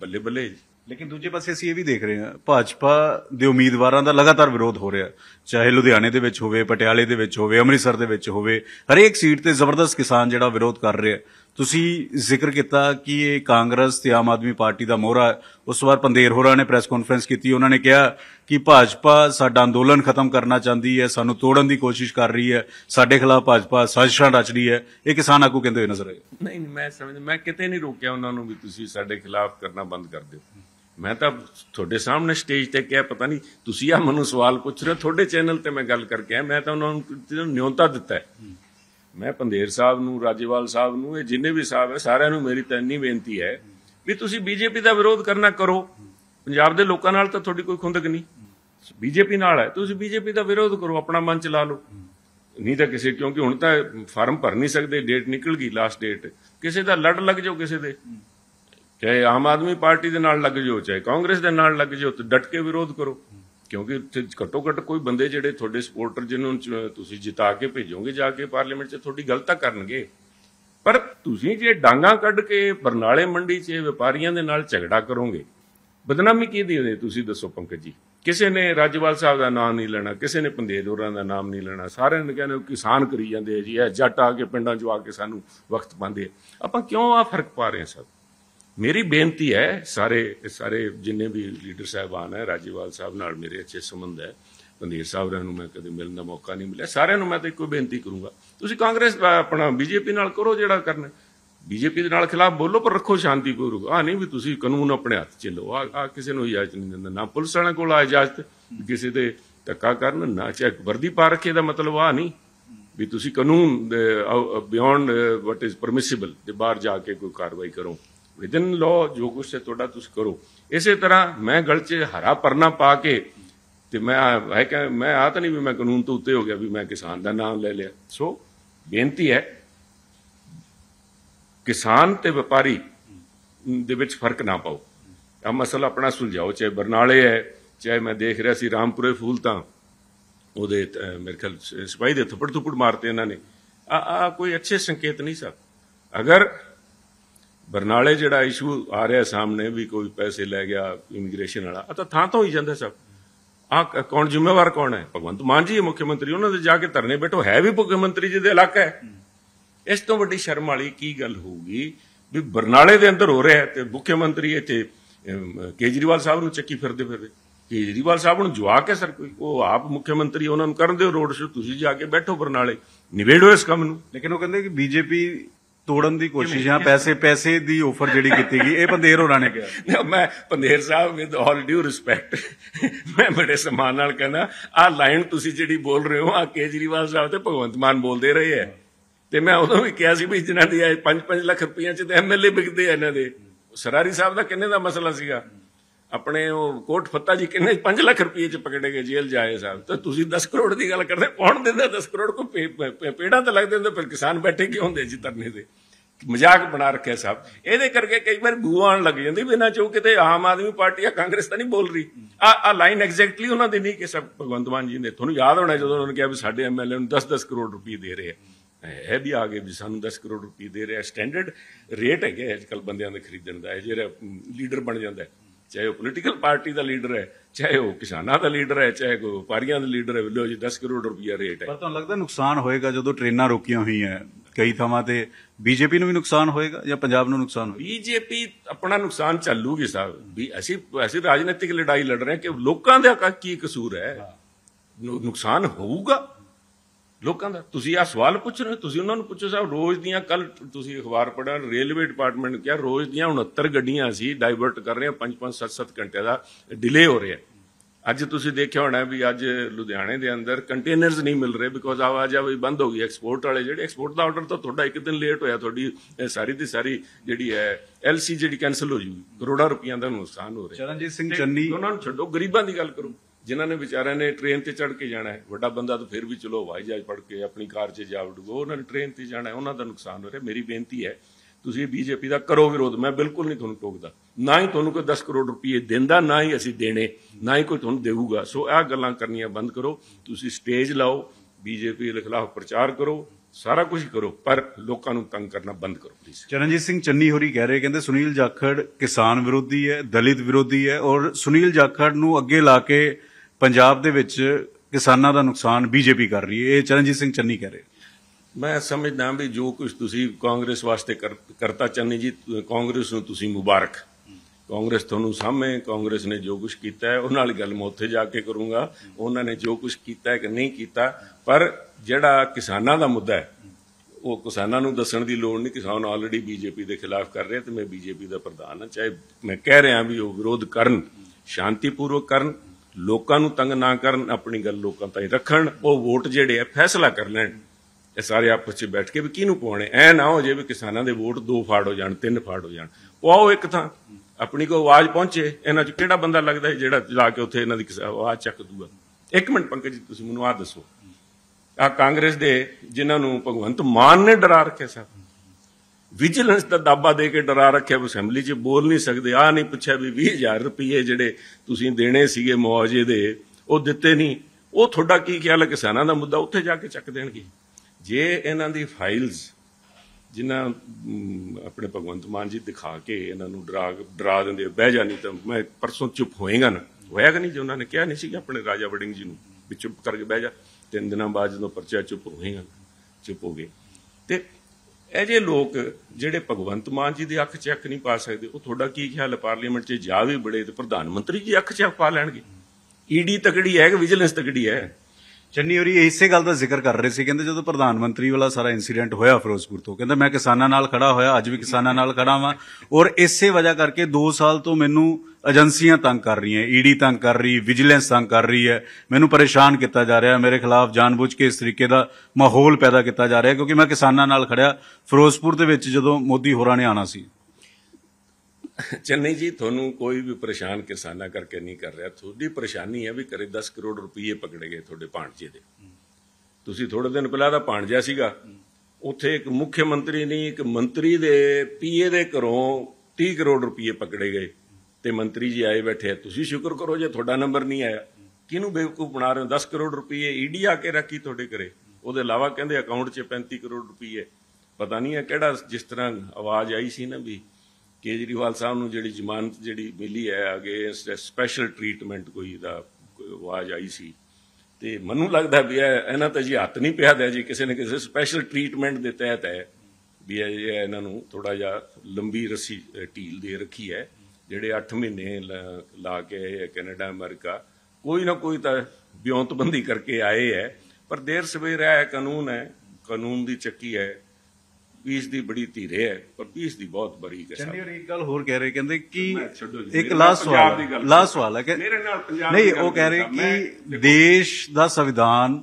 S2: ਬੱਲੇ ਬੱਲੇ ਲੇਕਿਨ
S1: ਦੂਜੇ ਪਾਸੇ ਅਸੀਂ ਇਹ ਵੀ ਦੇਖ ਰਹੇ ਹਾਂ ਭਾਜਪਾ ਦੇ ਉਮੀਦਵਾਰਾਂ ਦਾ ਲਗਾਤਾਰ ਵਿਰੋਧ ਹੋ ਰਿਹਾ ਚਾਹੇ ਲੁਧਿਆਣੇ ਦੇ ਵਿੱਚ ਹੋਵੇ ਪਟਿਆਲੇ ਦੇ ਵਿੱਚ ਹੋਵੇ ਅੰਮ੍ਰਿਤਸਰ ਦੇ ਵਿੱਚ ਹੋਵੇ ਹਰੇਕ ਸੀਟ ਤੇ ਜ਼ਬਰਦਸਤ ਕਿਸਾਨ ਜਿਹੜਾ ਵਿਰੋਧ ਕਰ ਰਿਹਾ ਤੁਸੀਂ ਜ਼ਿਕਰ ਕੀਤਾ ਕਿ ਇਹ ਕਾਂਗਰਸ ਤੇ ਆਮ ਆਦਮੀ ਪਾਰਟੀ ਦਾ ਮੋਹਰਾ ਉਸ ਵਾਰ ਪੰਦੇਰ ਹੋਰਾਂ ਨੇ ਪ੍ਰੈਸ ਕਾਨਫਰੰਸ ਕੀਤੀ ਉਹਨਾਂ ਨੇ ਕਿਹਾ ਕਿ ਭਾਜਪਾ ਸਾਡਾ ਅੰਦੋਲਨ ਖਤਮ ਕਰਨਾ ਚਾਹੁੰਦੀ ਹੈ ਸਾਨੂੰ ਤੋੜਨ ਦੀ ਕੋਸ਼ਿਸ਼ ਕਰ ਰਹੀ ਹੈ ਸਾਡੇ ਖਿਲਾਫ ਭਾਜਪਾ ਸਾਜ਼ਿਸ਼ਾਂ ਰਚ ਰਹੀ ਹੈ ਇਹ ਕਿਸਾਨ ਆਗੂ ਕਹਿੰਦੇ ਹੋਏ ਨਜ਼ਰ ਆਏ
S2: ਨਹੀਂ ਮੈਂ ਸਮਝਦਾ ਮੈਂ ਕਿਤੇ ਨਹੀਂ ਰੋਕਿਆ ਉਹਨਾਂ ਨੂੰ ਵੀ ਤੁਸੀਂ ਸਾਡੇ ਖਿਲਾਫ ਕਰਨਾ ਬੰਦ ਕਰ ਦਿਓ ਮੈਂ ਤਾਂ ਤੁਹਾਡੇ ਸਾਹਮਣੇ ਸਟੇਜ ਤੇ ਕਿਹਾ ਪਤਾ ਨਹੀਂ ਤੁਸੀਂ ਆ ਮੈਨੂੰ ਸਵਾਲ ਪੁੱਛ ਰਹੇ ਤੁਹਾਡੇ ਚੈਨਲ ਤੇ ਮੈਂ ਗੱਲ ਕਰਕੇ ਆ ਮੈਂ ਤਾਂ ਉਹਨਾਂ ਨੂੰ ਨਿਯੋਤਾ ਦਿੱਤਾ ਹੈ ਮੈਂ ਪੰਦੇਰ ਸਾਹਿਬ ਨੂੰ ਰਾਜੇਵਾਲ ਸਾਹਿਬ ਨੂੰ ਇਹ ਜਿੰਨੇ ਵੀ ਸਾਹਿਬ ਹੈ ਸਾਰਿਆਂ ਨੂੰ ਮੇਰੀ ਤੈਨੀ ਬੇਨਤੀ ਹੈ ਵੀ ਤੁਸੀਂ ਬੀਜੇਪੀ ਦਾ ਵਿਰੋਧ ਕਰਨਾ ਕਰੋ ਪੰਜਾਬ ਦੇ ਲੋਕਾਂ ਨਾਲ ਤਾਂ ਤੁਹਾਡੀ ਕੋਈ ਖੁੰਦਕ ਨਹੀਂ ਬੀਜੇਪੀ ਨਾਲ ਹੈ ਤੁਸੀਂ ਬੀਜੇਪੀ ਦਾ ਵਿਰੋਧ ਕਰੋ ਆਪਣਾ ਮਨ ਚਲਾ ਲਓ ਨਹੀਂ ਤਾਂ ਕਿਸੇ ਕਿਉਂਕਿ ਹੁਣ ਤਾਂ ਫਾਰਮ ਭਰ ਨਹੀਂ ਸਕਦੇ ਡੇਟ ਨਿਕਲ ਗਈ ਲਾਸਟ ਡੇਟ ਕਿਸੇ ਦਾ ਲੜ ਲੱਗ ਜਾਓ ਕਿਸੇ ਦੇ ਚਾਹੇ ਆਮ ਆਦਮੀ ਪਾਰਟੀ ਦੇ ਨਾਲ ਲੱਗ ਜਾਓ ਚਾਹੇ ਕਾਂਗਰਸ ਦੇ ਨਾਲ ਲੱਗ ਜਾਓ ਤੇ ਡਟ ਕੇ ਵਿਰੋਧ ਕਰੋ ਕਿਉਂਕਿ ਉੱਥੇ ਘੱਟੋ ਘੱਟ ਕੋਈ ਬੰਦੇ ਜਿਹੜੇ ਤੁਹਾਡੇ ਸਪੋਰਟਰ ਜਿਹਨੂੰ ਤੁਸੀਂ ਜਿਤਾ ਕੇ ਭੇਜੋਗੇ ਜਾ ਕੇ ਪਾਰਲੀਮੈਂਟ 'ਚ ਤੁਹਾਡੀ ਤਾਂ ਕਰਨਗੇ ਪਰ ਤੁਸੀਂ ਜੇ ਡਾਂਗਾ ਕੱਢ ਕੇ ਬਰਨਾਲੇ ਮੰਡੀ 'ਚ ਵਪਾਰੀਆਂ ਦੇ ਨਾਲ ਝਗੜਾ ਕਰੋਗੇ ਬਦਨਾਮੀ ਕਿਹਦੀ ਹੋਣੀ ਤੁਸੀਂ ਦੱਸੋ ਪੰਕਜ ਜੀ ਕਿਸੇ ਨੇ ਰਾਜਵਾਲ ਸਾਹਿਬ ਦਾ ਨਾਮ ਨਹੀਂ ਲੈਣਾ ਕਿਸੇ ਨੇ ਪੰਦੇਦ ਹੋਰਾਂ ਦਾ ਨਾਮ ਨਹੀਂ ਲੈਣਾ ਸਾਰਿਆਂ ਨੇ ਕਹਿੰਦੇ ਕਿਸਾਨ ਕਰੀ ਜਾਂਦੇ ਜੀ ਇਹ ਜੱਟ ਆ ਕੇ ਪਿੰਡਾਂ 'ਚ ਆ ਕੇ ਸਾਨੂੰ ਵਕਤ ਪਾਉਂਦੇ ਆਪਾਂ ਕਿਉਂ ਆ ਫਰਕ ਪਾ ਰਹੇ ਹਾਂ ਸਰ ਮੇਰੀ ਬੇਨਤੀ ਹੈ ਸਾਰੇ ਸਾਰੇ ਜਿੰਨੇ ਵੀ ਲੀਡਰ ਸਾਹਿਬਾਨ ਹੈ ਰਾਜੀਵਾਲ ਸਾਹਿਬ ਨਾਲ ਮੇਰੇ ਅੱਛੇ ਸੰਬੰਧ ਹੈ ਪੰਦੀਰ ਸਾਹਿਬ ਰਹਿਣ ਨੂੰ ਮੈਂ ਕਦੇ ਮਿਲਣ ਦਾ ਮੌਕਾ ਨਹੀਂ ਮਿਲਿਆ ਸਾਰਿਆਂ ਨੂੰ ਮੈਂ ਤਾਂ ਇੱਕੋ ਬੇਨਤੀ ਕਰੂੰਗਾ ਤੁਸੀਂ ਕਾਂਗਰਸ ਆਪਣਾ ਬੀਜੇਪੀ ਨਾਲ ਕਰੋ ਜਿਹੜਾ ਕਰਨਾ ਬੀਜੇਪੀ ਦੇ ਨਾਲ ਖਿਲਾਫ ਬੋਲੋ ਪਰ ਰੱਖੋ ਸ਼ਾਂਤੀ ਗੁਰੂ ਆ ਨਹੀਂ ਵੀ ਤੁਸੀਂ ਕਾਨੂੰਨ ਆਪਣੇ ਹੱਥ 'ਚ ਲਓ ਆ ਆ ਕਿਸੇ ਨੂੰ ਇਜਾਜ਼ਤ ਨਹੀਂ ਦਿੰਦਾ ਨਾ ਪੁਲਿਸ ਵਾਲਿਆਂ ਕੋਲ ਇਜਾਜ਼ਤ ਕਿਸੇ ਦੇ ਧੱਕਾ ਕਰਨ ਨਾ ਚੈੱਕ ਵਰਦੀ ਪਾ ਰੱਖੇ ਦਾ ਮਤਲਬ ਆ ਨਹੀਂ ਵੀ ਤੁਸੀਂ ਕਾਨੂੰਨ ਬਿਯੋਂਡ ਵਾਟ ਇਜ਼ ਪਰਮਿਸਿਬਲ ਦੇ ਬਾਹਰ ਜਾ ਕੇ ਕੋਈ ਕਾਰਵਾਈ ਕਰੋ ਵਿਦਨ ਲਾਅ ਜੋ ਕੁਛ ਹੈ ਤੁਹਾਡਾ ਤੁਸੀਂ ਕਰੋ ਇਸੇ ਤਰ੍ਹਾਂ ਮੈਂ ਗਲ 'ਚ ਹਰਾ ਪਰਨਾ ਪਾ ਕੇ ਤੇ ਮੈਂ ਹੈ ਕਿ ਮੈਂ ਆ ਤਾਂ ਨਹੀਂ ਵੀ ਮੈਂ ਕਾਨੂੰਨ ਤੋਂ ਉੱਤੇ ਹੋ ਗਿਆ ਵੀ ਮੈਂ ਕਿਸਾਨ ਦਾ ਨਾਮ ਲੈ ਲਿਆ ਸੋ ਬੇਨਤੀ ਹੈ ਕਿਸਾਨ ਤੇ ਵਪਾਰੀ ਦੇ ਵਿੱਚ ਫਰਕ ਨਾ ਪਾਓ ਆ ਮਸਲਾ ਆਪਣਾ ਸੁਲਝਾਓ ਚਾਹੇ ਬਰਨਾਲੇ ਹੈ ਚਾਹੇ ਮੈਂ ਦੇਖ ਰਿਹਾ ਸੀ ਰਾਮਪੁਰੇ ਫੂਲ ਤਾਂ ਉਹਦੇ ਮੇਰੇ ਖਿਆਲ ਸਿਪਾਹੀ ਦੇ ਥੱਪੜ ਥੁੱਪੜ ਮਾਰਤੇ ਇਹਨਾਂ ਨੇ ਆ ਆ ਕੋਈ ਅੱਛੇ ਸੰਕੇਤ ਨਹੀਂ ਸਰ ਅਗਰ ਬਰਨਾਲੇ ਜਿਹੜਾ ਇਸ਼ੂ ਆ ਰਿਹਾ ਸਾਹਮਣੇ ਵੀ ਕੋਈ ਪੈਸੇ ਲੈ ਗਿਆ ਇਮੀਗ੍ਰੇਸ਼ਨ ਵਾਲਾ ਆ ਤਾਂ ਥਾਂ ਤੋਂ ਹੀ ਜਾਂਦਾ ਸਭ ਆ ਕੌਣ ਜ਼ਿੰਮੇਵਾਰ ਕੌਣ ਹੈ ਭਗਵੰਤ ਮਾਨ ਜੀ ਮੁੱਖ ਮੰਤਰੀ ਉਹਨਾਂ ਦੇ ਜਾ ਕੇ ਧਰਨੇ ਬੈਠੋ ਹੈ ਵੀ ਮੁੱਖ ਮੰਤਰੀ ਜੀ ਦੇ ਇਲਾਕਾ ਹੈ ਇਸ ਤੋਂ ਵੱਡੀ ਸ਼ਰਮ ਵਾਲੀ ਕੀ ਗੱਲ ਹੋਊਗੀ ਵੀ ਬਰਨਾਲੇ ਦੇ ਅੰਦਰ ਹੋ ਰਿਹਾ ਤੇ ਮੁੱਖ ਮੰਤਰੀ ਇੱਥੇ ਕੇਜਰੀਵਾਲ ਸਾਹਿਬ ਨੂੰ ਚੱਕੀ ਫਿਰਦੇ ਫਿਰਦੇ ਕੇਜਰੀਵਾਲ ਸਾਹਿਬ ਨੂੰ ਜਵਾ ਕੇ ਸਰ ਕੋਈ ਉਹ ਆਪ ਮੁੱਖ ਮੰਤਰੀ ਉਹਨਾਂ ਨੂੰ ਕਰਨ ਦਿਓ ਰੋਡ ਸ਼ੋ ਤੁਸੀਂ ਜਾ ਕੇ ਬੈਠੋ ਬਰਨਾਲੇ ਨਿਵੇੜੋ ਇਸ ਕੰਮ ਨੂੰ ਲੇਕਿਨ ਉਹ ਕਹਿੰਦੇ ਕਿ ਬੀਜੇਪੀ ਤੋੜਨ ਦੀ ਕੋਸ਼ਿਸ਼ ਜਾਂ ਪੈਸੇ ਪੈਸੇ ਦੀ ਆਫਰ ਜਿਹੜੀ
S1: ਕੀਤੀ ਗਈ ਇਹ ਪੰਦੇਰ
S2: ਹੋਰਾਂ ਨੇ ਕਿਹਾ ਮੈਂ ਪੰਦੇਰ ਸਾਹਿਬ ਵਿਦ ਆਲ ਡਿਊ ਰਿਸਪੈਕਟ ਮੈਂ ਬੜੇ ਸਨਮਾਨ ਨਾਲ ਕਹਿੰਦਾ ਆ ਲਾਈਨ ਤੁਸੀਂ ਜਿਹੜੀ ਬੋਲ ਰਹੇ ਹੋ ਆ ਕੇਜਰੀਵਾਲ ਸਾਹਿਬ ਤੇ ਭਗਵੰਤ ਮਾਨ ਬੋਲਦੇ ਰਹੇ ਐ ਤੇ ਮੈਂ ਉਦੋਂ ਵੀ ਕਿਹਾ ਸੀ ਵੀ ਜਿਨ੍ਹਾਂ ਦੀ 5-5 ਲੱਖ ਰੁਪਈਆ ਚ ਤੇ ਐਮਐਲਏ ਵਿਕਦੇ ਆ ਇਹਨਾਂ ਦੇ ਸਰਾਰੀ ਸਾਹਿਬ ਦਾ ਕਿੰਨੇ ਦਾ ਮਸਲਾ ਸੀਗਾ ਆਪਣੇ ਉਹ ਕੋਟ ਫੱਤਾ ਜੀ ਕਿੰਨੇ 5 ਲੱਖ ਰੁਪਏ ਚ ਪਕੜੇ ਗਏ ਜੇਲ੍ਹ ਜਾਏ ਸਾਹਿਬ ਤਾਂ ਤੁਸੀਂ 10 ਕਰੋੜ ਦੀ ਗੱਲ ਕਰਦੇ ਕੌਣ ਦਿੰਦਾ 10 ਕਰੋੜ ਕੋ ਪੇੜਾਂ ਤਾਂ ਲੱਗਦੇ ਹੁੰਦੇ ਪਰ ਕਿਸਾਨ ਬੈਠੇ ਕਿਉਂ ਹੁੰਦੇ ਜੀ ਤਰਨੇ ਦੇ ਮਜ਼ਾਕ ਬਣਾ ਰੱਖਿਆ ਸਾਹਿਬ ਇਹਦੇ ਕਰਕੇ ਕਈ ਵਾਰ ਬੂ ਆਣ ਲੱਗ ਜਾਂਦੀ ਵੀ ਇਹਨਾਂ ਚੋਂ ਕਿਤੇ ਆਮ ਆਦਮੀ ਪਾਰਟੀ ਆ ਕਾਂਗਰਸ ਤਾਂ ਨਹੀਂ ਬੋਲ ਰਹੀ ਆ ਆ ਲਾਈਨ ਐਗਜ਼ੈਕਟਲੀ ਉਹਨਾਂ ਦੀ ਨਹੀਂ ਕਿ ਸਭ ਭਗਵੰਤ ਮਾਨ ਜੀ ਨੇ ਤੁਹਾਨੂੰ ਯਾਦ ਹੋਣਾ ਜਦੋਂ ਉਹਨਾਂ ਨੇ ਕਿਹਾ ਵੀ ਸਾਡੇ ਐਮਐਲਏ ਨੂੰ 10-10 ਕਰੋੜ ਰੁਪਏ ਦੇ ਰਹੇ ਹੈ ਇਹ ਵੀ ਆਗੇ ਵੀ ਸਾਨੂੰ 10 ਕਰੋੜ ਰੁਪਏ ਦੇ ਰਹੇ ਸਟੈਂਡਰਡ ਰੇਟ ਹੈਗੇ ਅੱਜਕੱਲ ਬੰਦਿਆਂ ਦੇ ਖਰੀਦਣ ਦਾ ਇਹ ਜਿਹੜਾ ਲੀਡਰ ਬਣ ਜਾਂਦਾ ਹੈ ਚਾਹੇ ਉਹ ਪੋਲੀਟੀਕਲ ਪਾਰਟੀ ਦਾ ਲੀਡਰ ਹੈ ਚਾਹੇ ਉਹ ਕਿਸਾਨਾਂ ਦਾ ਲੀਡਰ ਹੈ ਚਾਹੇ ਕੋਈ ਵਪਾਰੀਆਂ ਦਾ ਲੀਡਰ ਹੈ ਲੋ ਜੀ 10 ਕਰੋੜ ਰੁਪਇਆ ਰੇਟ ਹੈ ਪਰ
S1: ਤੁਹਾਨੂੰ ਲੱਗਦਾ ਨੁਕਸਾਨ ਹੋਏਗਾ ਜਦੋਂ ਟ੍ਰੇਨਾਂ ਰੋਕੀਆਂ ਹੋਈਆਂ ਕਈ ਥਾਵਾਂ ਤੇ ਬੀਜੇਪੀ ਨੂੰ ਵੀ ਨੁਕਸਾਨ ਹੋਏਗਾ ਜਾਂ ਪੰਜਾਬ ਨੂੰ ਨੁਕਸਾਨ ਹੋਏਗਾ
S2: ਬੀਜੇਪੀ ਆਪਣਾ ਨੁਕਸਾਨ ਚੱਲੂਗੀ ਸਾਹਿਬ ਵੀ ਅਸੀਂ ਅਸੀਂ ਰਾਜਨੀਤਿਕ ਲੜਾਈ ਲੜ ਰਹੇ ਕਿ ਲੋਕਾਂ ਦਾ ਕੀ ਕਸੂਰ ਹੈ ਨੁਕਸਾਨ ਹੋਊਗਾ ਲੋਕਾਂ ਦਾ ਤੁਸੀਂ ਆ ਸਵਾਲ ਪੁੱਛ ਰਹੇ ਤੁਸੀਂ ਉਹਨਾਂ ਨੂੰ ਪੁੱਛੋ ਸਾਹਿਬ ਰੋਜ਼ ਦੀਆਂ ਕੱਲ ਤੁਸੀਂ ਅਖਬਾਰ ਪੜ੍ਹਿਆ ਰੇਲਵੇ ਡਿਪਾਰਟਮੈਂਟ ਕਿਹਾ ਰੋਜ਼ ਦੀਆਂ 69 ਗੱਡੀਆਂ ਸੀ ਡਾਈਵਰਟ ਕਰ ਰਹੇ ਆ 5-5 7-7 ਘੰਟੇ ਦਾ ਡਿਲੇ ਹੋ ਰਿਹਾ ਅੱਜ ਤੁਸੀਂ ਦੇਖਿਆ ਹੋਣਾ ਵੀ ਅੱਜ ਲੁਧਿਆਣੇ ਦੇ ਅੰਦਰ ਕੰਟੇਨਰਸ ਨਹੀਂ ਮਿਲ ਰਹੇ ਬਿਕੋਜ਼ ਵੀ ਬੰਦ ਹੋ ਗਈ ਐਕਸਪੋਰਟ ਵਾਲੇ ਜਿਹੜੇ ਐਕਸਪੋਰਟ ਦਾ ਆਰਡਰ ਤਾਂ ਤੁਹਾਡਾ ਇੱਕ ਦਿਨ ਲੇਟ ਹੋਇਆ ਤੁਹਾਡੀ ਸਾਰੀ ਦੀ ਸਾਰੀ ਜਿਹੜੀ ਹੈ ਐਲਸੀ ਜਿਹੜੀ ਕੈਨਸਲ ਹੋ ਜੂਗੀ ਕਰੋੜਾਂ ਰੁਪਈਆ ਦਾ ਨੁਕਸਾਨ ਹੋ ਰਿਹਾ ਚਰਨਜੀਤ ਸਿੰਘ ਚੰਨੀ ਉਹਨਾਂ ਨੂੰ ਛੱਡੋ ਗਰੀਬਾਂ ਦੀ ਗੱਲ ਕਰੋ ਜਿਨ੍ਹਾਂ ਨੇ ਵਿਚਾਰਿਆਂ ਨੇ ਟ੍ਰੇਨ ਤੇ ਚੜ ਕੇ ਜਾਣਾ ਹੈ ਵੱਡਾ ਬੰਦਾ ਤਾਂ ਫਿਰ ਵੀ ਚਲੋ ਹਵਾਈ ਜਹਾਜ਼ ਪੜ ਕੇ ਆਪਣੀ ਕਾਰ 'ਚ ਜਾ ਵੜੂਗਾ ਉਹਨਾਂ ਨੇ ਟ੍ਰੇਨ ਤੇ ਜਾਣਾ ਹੈ ਉਹਨਾਂ ਦਾ ਨੁਕਸਾਨ ਹੋ ਰਿਹਾ ਮੇਰੀ ਬੇਨਤੀ ਹੈ ਤੁਸੀਂ ਬੀਜੇਪੀ ਦਾ ਕਰੋ ਵਿਰੋਧ ਮੈਂ ਬਿਲਕੁਲ ਨਹੀਂ ਤੁਹਾਨੂੰ ਟੋਕਦਾ ਨਾ ਹੀ ਤੁਹਾਨੂੰ ਕੋਈ 10 ਕਰੋੜ ਰੁਪਏ ਦਿੰਦਾ ਨਾ ਹੀ ਅਸੀਂ ਦੇਣੇ ਨਾ ਹੀ ਕੋਈ ਤੁਹਾਨੂੰ ਦੇਊਗਾ ਸੋ ਇਹ ਗੱਲਾਂ ਕਰਨੀਆਂ ਬੰਦ ਕਰੋ ਤੁਸੀਂ ਸਟੇਜ ਲਾਓ ਬੀਜੇਪੀ ਦੇ ਖਿਲਾਫ ਪ੍ਰਚਾਰ ਕਰੋ ਸਾਰਾ ਕੁਝ ਕਰੋ ਪਰ ਲੋਕਾਂ ਨੂੰ ਤੰਗ ਕਰਨਾ ਬੰਦ ਕਰੋ
S1: ਪਲੀਜ਼ ਚਰਨਜੀਤ ਸਿੰਘ ਚੰਨੀ ਹੋਰੀ ਕਹਿ ਰਹੇ ਕਹਿੰਦੇ ਸੁਨੀਲ ਜਾਖੜ ਕਿਸਾਨ ਵਿਰੋਧੀ ਹੈ ਦਲਿਤ ਵਿਰੋਧੀ ਹੈ ਔਰ ਸੁਨੀਲ ਜਾਖੜ ਨੂੰ ਅੱਗੇ ਲਾ ਕੇ ਪੰਜਾਬ ਦੇ ਵਿੱਚ ਕਿਸਾਨਾਂ ਦਾ ਨੁਕਸਾਨ ਬੀਜੇਪੀ ਕਰ ਰਹੀ ਹੈ ਇਹ ਚਰਨਜੀਤ ਸਿੰਘ ਚੰਨੀ ਕਹਿ ਰਹੇ
S2: ਮੈਂ ਸਮਝਦਾ ਵੀ ਜੋ ਕੁਝ ਤੁਸੀਂ ਕਾਂਗਰਸ ਵਾਸਤੇ ਕਰਤਾ ਚੰਨੀ ਜੀ ਕਾਂਗਰਸ ਨੂੰ ਤੁਸੀਂ ਮੁਬਾਰਕ ਕਾਂਗਰਸ ਤੁਹਾਨੂੰ ਸਾਹਮਣੇ ਕਾਂਗਰਸ ਨੇ ਜੋ ਕੁਝ ਕੀਤਾ ਹੈ ਉਹਨਾਂ ਨਾਲ ਗੱਲ ਮੈਂ ਉੱਥੇ ਜਾ ਕੇ ਕਰੂੰਗਾ ਉਹਨਾਂ ਨੇ ਜੋ ਕੁਝ ਕੀਤਾ ਹੈ ਕਿ ਨਹੀਂ ਕੀਤਾ ਪਰ ਜਿਹੜਾ ਕਿਸਾਨਾਂ ਦਾ ਮੁੱਦਾ ਹੈ ਉਹ ਕਿਸਾਨਾਂ ਨੂੰ ਦੱਸਣ ਦੀ ਲੋੜ ਨਹੀਂ ਕਿਸਾਨ ਆਲਰੇਡੀ ਬੀਜੇਪੀ ਦੇ ਖਿਲਾਫ ਕਰ ਰਹੇ ਤੇ ਮੈਂ ਬੀਜੇਪੀ ਦਾ ਪ੍ਰਧਾਨ ਹਾਂ ਚਾਹੇ ਮੈਂ ਕਹਿ ਰਿਹਾ ਵੀ ਉਹ ਵਿਰੋਧ ਕਰਨ ਸ਼ਾਂਤੀਪੂਰਵਕ ਕਰਨ ਲੋਕਾਂ ਨੂੰ ਤੰਗ ਨਾ ਕਰਨ ਆਪਣੀ ਗੱਲ ਲੋਕਾਂ ਤਾਈਂ ਰੱਖਣ ਉਹ ਵੋਟ ਜਿਹੜੇ ਆ ਫੈਸਲਾ ਕਰ ਲੈਣ ਇਹ ਸਾਰੇ ਆਪਸ ਵਿੱਚ ਬੈਠ ਕੇ ਵੀ ਕਿਹਨੂੰ ਪਵਾਉਣੇ ਐ ਨਾ ਹੋ ਜੇ ਵੀ ਕਿਸਾਨਾਂ ਦੇ ਵੋਟ ਦੋ ਫਾੜ ਹੋ ਜਾਣ ਤਿੰਨ ਫਾੜ ਹੋ ਜਾਣ ਪਵਾਓ ਇੱਕ ਥਾਂ ਆਪਣੀ ਕੋ ਆਵਾਜ਼ ਪਹੁੰਚੇ ਇਹਨਾਂ 'ਚ ਕਿਹੜਾ ਬੰਦਾ ਲੱਗਦਾ ਜਿਹੜਾ ਲਾ ਕੇ ਉੱਥੇ ਇਹਨਾਂ ਦੀ ਆਵਾਜ਼ ਚੱਕ ਦੂਗਾ ਇੱਕ ਮਿੰਟ ਪੰਕਜ ਜੀ ਤੁਸੀਂ ਮੈਨੂੰ ਆ ਦੱਸੋ ਆ ਕਾਂਗਰਸ ਦੇ ਜਿਨ੍ਹਾਂ ਨੂੰ ਭਗਵੰਤ ਮਾਨ ਨੇ ਡਰਾ ਰੱਖਿਆ ਸਾਹਿਬ ਵਿਜੀਲੈਂਸ ਦਾ ਦਾਬਾ ਦੇ ਕੇ ਡਰਾ ਰੱਖਿਆ ਅਸੈਂਬਲੀ 'ਚ ਬੋਲ ਨਹੀਂ ਸਕਦੇ ਆ ਨਹੀਂ ਪੁੱਛਿਆ ਵੀ 20000 ਰੁਪਏ ਜਿਹੜੇ ਤੁਸੀਂ ਦੇਣੇ ਸੀਗੇ ਮੌਜੇ ਦੇ ਉਹ ਦਿੱਤੇ ਨਹੀਂ ਉਹ ਤੁਹਾਡਾ ਕੀ ਖਿਆਲ ਹੈ ਕਿਸਾਨਾਂ ਦਾ ਮੁੱਦਾ ਉੱਥੇ ਜਾ ਕੇ ਚੱਕ ਦੇਣਗੇ ਜੇ ਇਹਨਾਂ ਦੀ ਫਾਈਲਸ ਜਿਨ੍ਹਾਂ ਆਪਣੇ ਭਗਵੰਤ ਮਾਨ ਜੀ ਦਿਖਾ ਕੇ ਇਹਨਾਂ ਨੂੰ ਡਰਾ ਡਰਾ ਦਿੰਦੇ ਬਹਿ ਜਾਣੀ ਤਾਂ ਮੈਂ ਪਰਸੋਂ ਚੁੱਪ ਹੋਏਗਾ ਨਾ ਹੋਇਆ ਕਿ ਨਹੀਂ ਜੇ ਉਹਨਾਂ ਨੇ ਕਿਹਾ ਨਹੀਂ ਸੀ ਕਿ ਆਪਣੇ ਰਾਜਾ ਵੜਿੰਗ ਜੀ ਨੂੰ ਵੀ ਚੁੱਪ ਕਰਕੇ ਬਹਿ ਜਾ ਤਿੰਨ ਦਿਨਾਂ ਬਾਅਦ ਜਦੋਂ ਪਰਚਾ ਚੁੱਪ ਹੋਏਗਾ ਚੁੱਪ ਹੋ ਗਏ ਤੇ ਇਹ ਜੇ ਲੋਕ ਜਿਹੜੇ ਭਗਵੰਤ ਮਾਨ ਜੀ ਦੀ ਅੱਖ ਅੱਖ ਨਹੀਂ ਪਾ ਸਕਦੇ ਉਹ ਤੁਹਾਡਾ ਕੀ ਖਿਆਲ ਹੈ ਪਾਰਲੀਮੈਂਟ 'ਚ ਜਾ ਵੀ ਬੜੇ ਤੇ ਪ੍ਰਧਾਨ ਮੰਤਰੀ ਜੀ ਅੱਖ ਚੈੱਕ ਪਾ ਲੈਣਗੇ ਈਡੀ ਤਕੜੀ ਹੈ ਕਿ ਵਿਜੀਲੈਂਸ ਤਕੜੀ ਹੈ ਚੰਨੀ ਹੋਰੀ ਇਸੇ ਗੱਲ ਦਾ
S1: ਜ਼ਿਕਰ ਕਰ ਰਹੇ ਸੀ ਕਹਿੰਦੇ ਜਦੋਂ ਪ੍ਰਧਾਨ ਮੰਤਰੀ ਵਾਲਾ ਸਾਰਾ ਇਨਸੀਡੈਂਟ ਹੋਇਆ ਫਿਰੋਜ਼ਪੁਰ ਤੋਂ ਕਹਿੰਦਾ ਮੈਂ ਕਿਸਾਨਾਂ ਨਾਲ ਖੜਾ ਹੋਇਆ ਅੱਜ ਵੀ ਕਿਸਾਨਾਂ ਨਾਲ ਖੜਾ ਵਾਂ ਔਰ ਇਸੇ ਵਜ੍ਹਾ ਕਰਕੇ 2 ਸਾਲ ਤੋਂ ਮੈਨੂੰ ਏਜੰਸੀਆਂ ਤੰਗ ਕਰ ਰਹੀਆਂ ਈਡੀ ਤੰਗ ਕਰ ਰਹੀ ਵਿਜੀਲੈਂਸ ਤੰਗ ਕਰ ਰਹੀ ਹੈ ਮੈਨੂੰ ਪਰੇਸ਼ਾਨ ਕੀਤਾ ਜਾ ਰਿਹਾ ਮੇਰੇ ਖਿਲਾਫ ਜਾਣਬੁੱਝ ਕੇ ਇਸ ਤਰੀਕੇ ਦਾ ਮਾਹੌਲ ਪੈਦਾ ਕੀਤਾ ਜਾ ਰਿਹਾ ਕਿਉਂਕਿ ਮੈਂ ਕਿਸਾਨਾਂ ਨਾਲ ਖੜਿਆ ਫਿਰੋਜ਼ਪੁਰ ਦੇ ਵਿੱਚ ਜਦੋਂ ਮੋਦੀ ਹੋਰਾਂ ਨੇ ਆਣਾ ਸੀ
S2: ਚੰਨੀ ਜੀ ਤੁਹਾਨੂੰ ਕੋਈ ਵੀ ਪਰੇਸ਼ਾਨ ਕਿਸਾਨਾ ਕਰਕੇ ਨਹੀਂ ਕਰ ਰਿਹਾ ਤੁਹਾਡੀ ਪਰੇਸ਼ਾਨੀ ਹੈ ਵੀ ਕਰੇ 10 ਕਰੋੜ ਰੁਪਏ ਪਕੜੇ ਗਏ ਤੁਹਾਡੇ ਭਾਂਜੇ ਦੇ ਤੁਸੀਂ ਥੋੜੇ ਦਿਨ ਪਹਿਲਾਂ ਦਾ ਭਾਂਜਾ ਸੀਗਾ ਉੱਥੇ ਇੱਕ ਮੁੱਖ ਮੰਤਰੀ ਨਹੀਂ ਇੱਕ ਮੰਤਰੀ ਦੇ ਪੀਏ ਦੇ ਘਰੋਂ 30 ਕਰੋੜ ਰੁਪਏ ਪਕੜੇ ਗਏ ਤੇ ਮੰਤਰੀ ਜੀ ਆਏ ਬੈਠੇ ਤੁਸੀਂ ਸ਼ੁਕਰ ਕਰੋ ਜੇ ਤੁਹਾਡਾ ਨੰਬਰ ਨਹੀਂ ਆਇਆ ਕਿਹਨੂੰ ਬੇਵਕੂਫ ਬਣਾ ਰਹੇ ਹੋ 10 ਕਰੋੜ ਰੁਪਏ ਈਡੀ ਆ ਕੇ ਰੱਖੀ ਤੁਹਾਡੇ ਘਰੇ ਉਹਦੇ ਇਲਾਵਾ ਕਹਿੰਦੇ ਅਕਾਊਂਟ 'ਚ 35 ਕਰੋੜ ਰੁਪਏ ਪਤਾ ਨਹੀਂ ਹੈ ਕਿਹੜਾ ਜਿਸ ਤਰ੍ਹਾਂ ਆਵਾਜ਼ ਆਈ ਸੀ ਨਾ ਵੀ ਕੇਜਰੀਵਾਲ ਸਾਹਿਬ ਨੂੰ ਜਿਹੜੀ ਜ਼ਮਾਨਤ ਜਿਹੜੀ ਮਿਲੀ ਹੈ ਅਗੇ ਸਪੈਸ਼ਲ ਟ੍ਰੀਟਮੈਂਟ ਕੋਈ ਦਾ ਆਵਾਜ਼ ਆਈ ਸੀ ਤੇ ਮੈਨੂੰ ਲੱਗਦਾ ਵੀ ਇਹਨਾਂ ਤਾਂ ਜੀ ਹੱਥ ਨਹੀਂ ਪਿਆ ਦਾ ਜੀ ਕਿਸੇ ਨੇ ਕਿਸੇ ਸਪੈਸ਼ਲ ਟ੍ਰੀਟਮੈਂਟ ਦੇ ਤਹਿਤ ਹੈ ਵੀ ਇਹ ਇਹਨਾਂ ਨੂੰ ਥੋੜਾ ਜਿਹਾ ਲੰਬੀ ਰਸੀ ਢੀਲ ਦੇ ਰੱਖੀ ਹੈ ਜਿਹੜੇ 8 ਮਹੀਨੇ ਲਾ ਕੇ ਕੈਨੇਡਾ ਅਮਰੀਕਾ ਕੋਈ ਨਾ ਕੋਈ ਤਾਂ ਬਿਉਂਤਬੰਦੀ ਕਰਕੇ ਆਏ ਹੈ ਪਰ ਦੇਰ ਸਵੇਰ ਹੈ ਕਾਨੂੰਨ ਹੈ ਕਾਨੂੰਨ ਦੀ ਚੱਕੀ ਹੈ ਪੀਸ ਦੀ ਬੜੀ ਧੀਰੇ ਹੈ ਪਰ ਪੀਸ ਦੀ ਬਹੁਤ ਬੜੀ ਹੈ ਚੰਨੀ ਹੋਰ ਇੱਕ ਗੱਲ ਹੋਰ ਕਹਿ ਰਹੇ ਕਹਿੰਦੇ ਕਿ ਇੱਕ ਲਾਸਟ ਸਵਾਲ ਲਾਸਟ ਸਵਾਲ ਹੈ ਕਿ ਮੇਰੇ ਨਾਲ ਪੰਜਾਬ ਨਹੀਂ ਉਹ ਕਹਿ ਰਹੇ ਕਿ
S1: ਦੇਸ਼ ਦਾ ਸੰਵਿਧਾਨ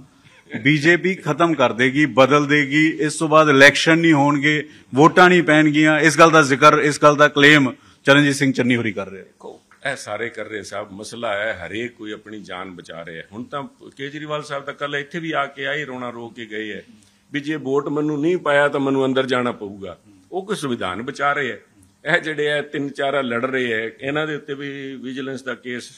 S1: ਬੀਜੇਪੀ ਖਤਮ ਕਰ ਦੇਗੀ ਬਦਲ ਦੇਗੀ ਇਸ ਤੋਂ ਬਾਅਦ ਇਲੈਕਸ਼ਨ ਨਹੀਂ ਹੋਣਗੇ ਵੋਟਾਂ ਨਹੀਂ ਪੈਣਗੀਆਂ ਇਸ ਗੱਲ ਦਾ ਜ਼ਿਕਰ ਇਸ ਗੱਲ ਦਾ ਕਲੇਮ ਚਰਨਜੀਤ ਸਿੰਘ ਚੰਨੀ ਹੋਰੀ ਕਰ ਰਹੇ
S2: ਹੈ ਇਹ ਸਾਰੇ ਕਰ ਰਹੇ ਸਾਹਿਬ ਮਸਲਾ ਹੈ ਹਰੇਕ ਕੋਈ ਆਪਣੀ ਜਾਨ ਬਚਾ ਰਿਹਾ ਹੁਣ ਤਾਂ ਕੇਜਰੀਵਾਲ ਸਾਹਿਬ ਤਾਂ ਕੱਲ ਇੱਥੇ ਵੀ ਆ ਕੇ ਆਏ ਰੋਣਾ ਰੋ ਕੇ ਗਏ ਹੈ ਵੀ ਜੇ ਵੋਟ ਮੈਨੂੰ ਨਹੀਂ ਪਾਇਆ ਤਾਂ ਮੈਨੂੰ ਅੰਦਰ ਜਾਣਾ ਪਊਗਾ ਉਹ ਕੋਈ ਸੰਵਿਧਾਨ ਬਚਾ ਰਹੇ ਐ ਇਹ ਜਿਹੜੇ ਆ ਤਿੰਨ ਚਾਰਾ ਲੜ ਰਹੇ ਐ ਇਹਨਾਂ ਦੇ ਉੱਤੇ ਵੀ ਵਿਜੀਲੈਂਸ ਦਾ ਕੇਸ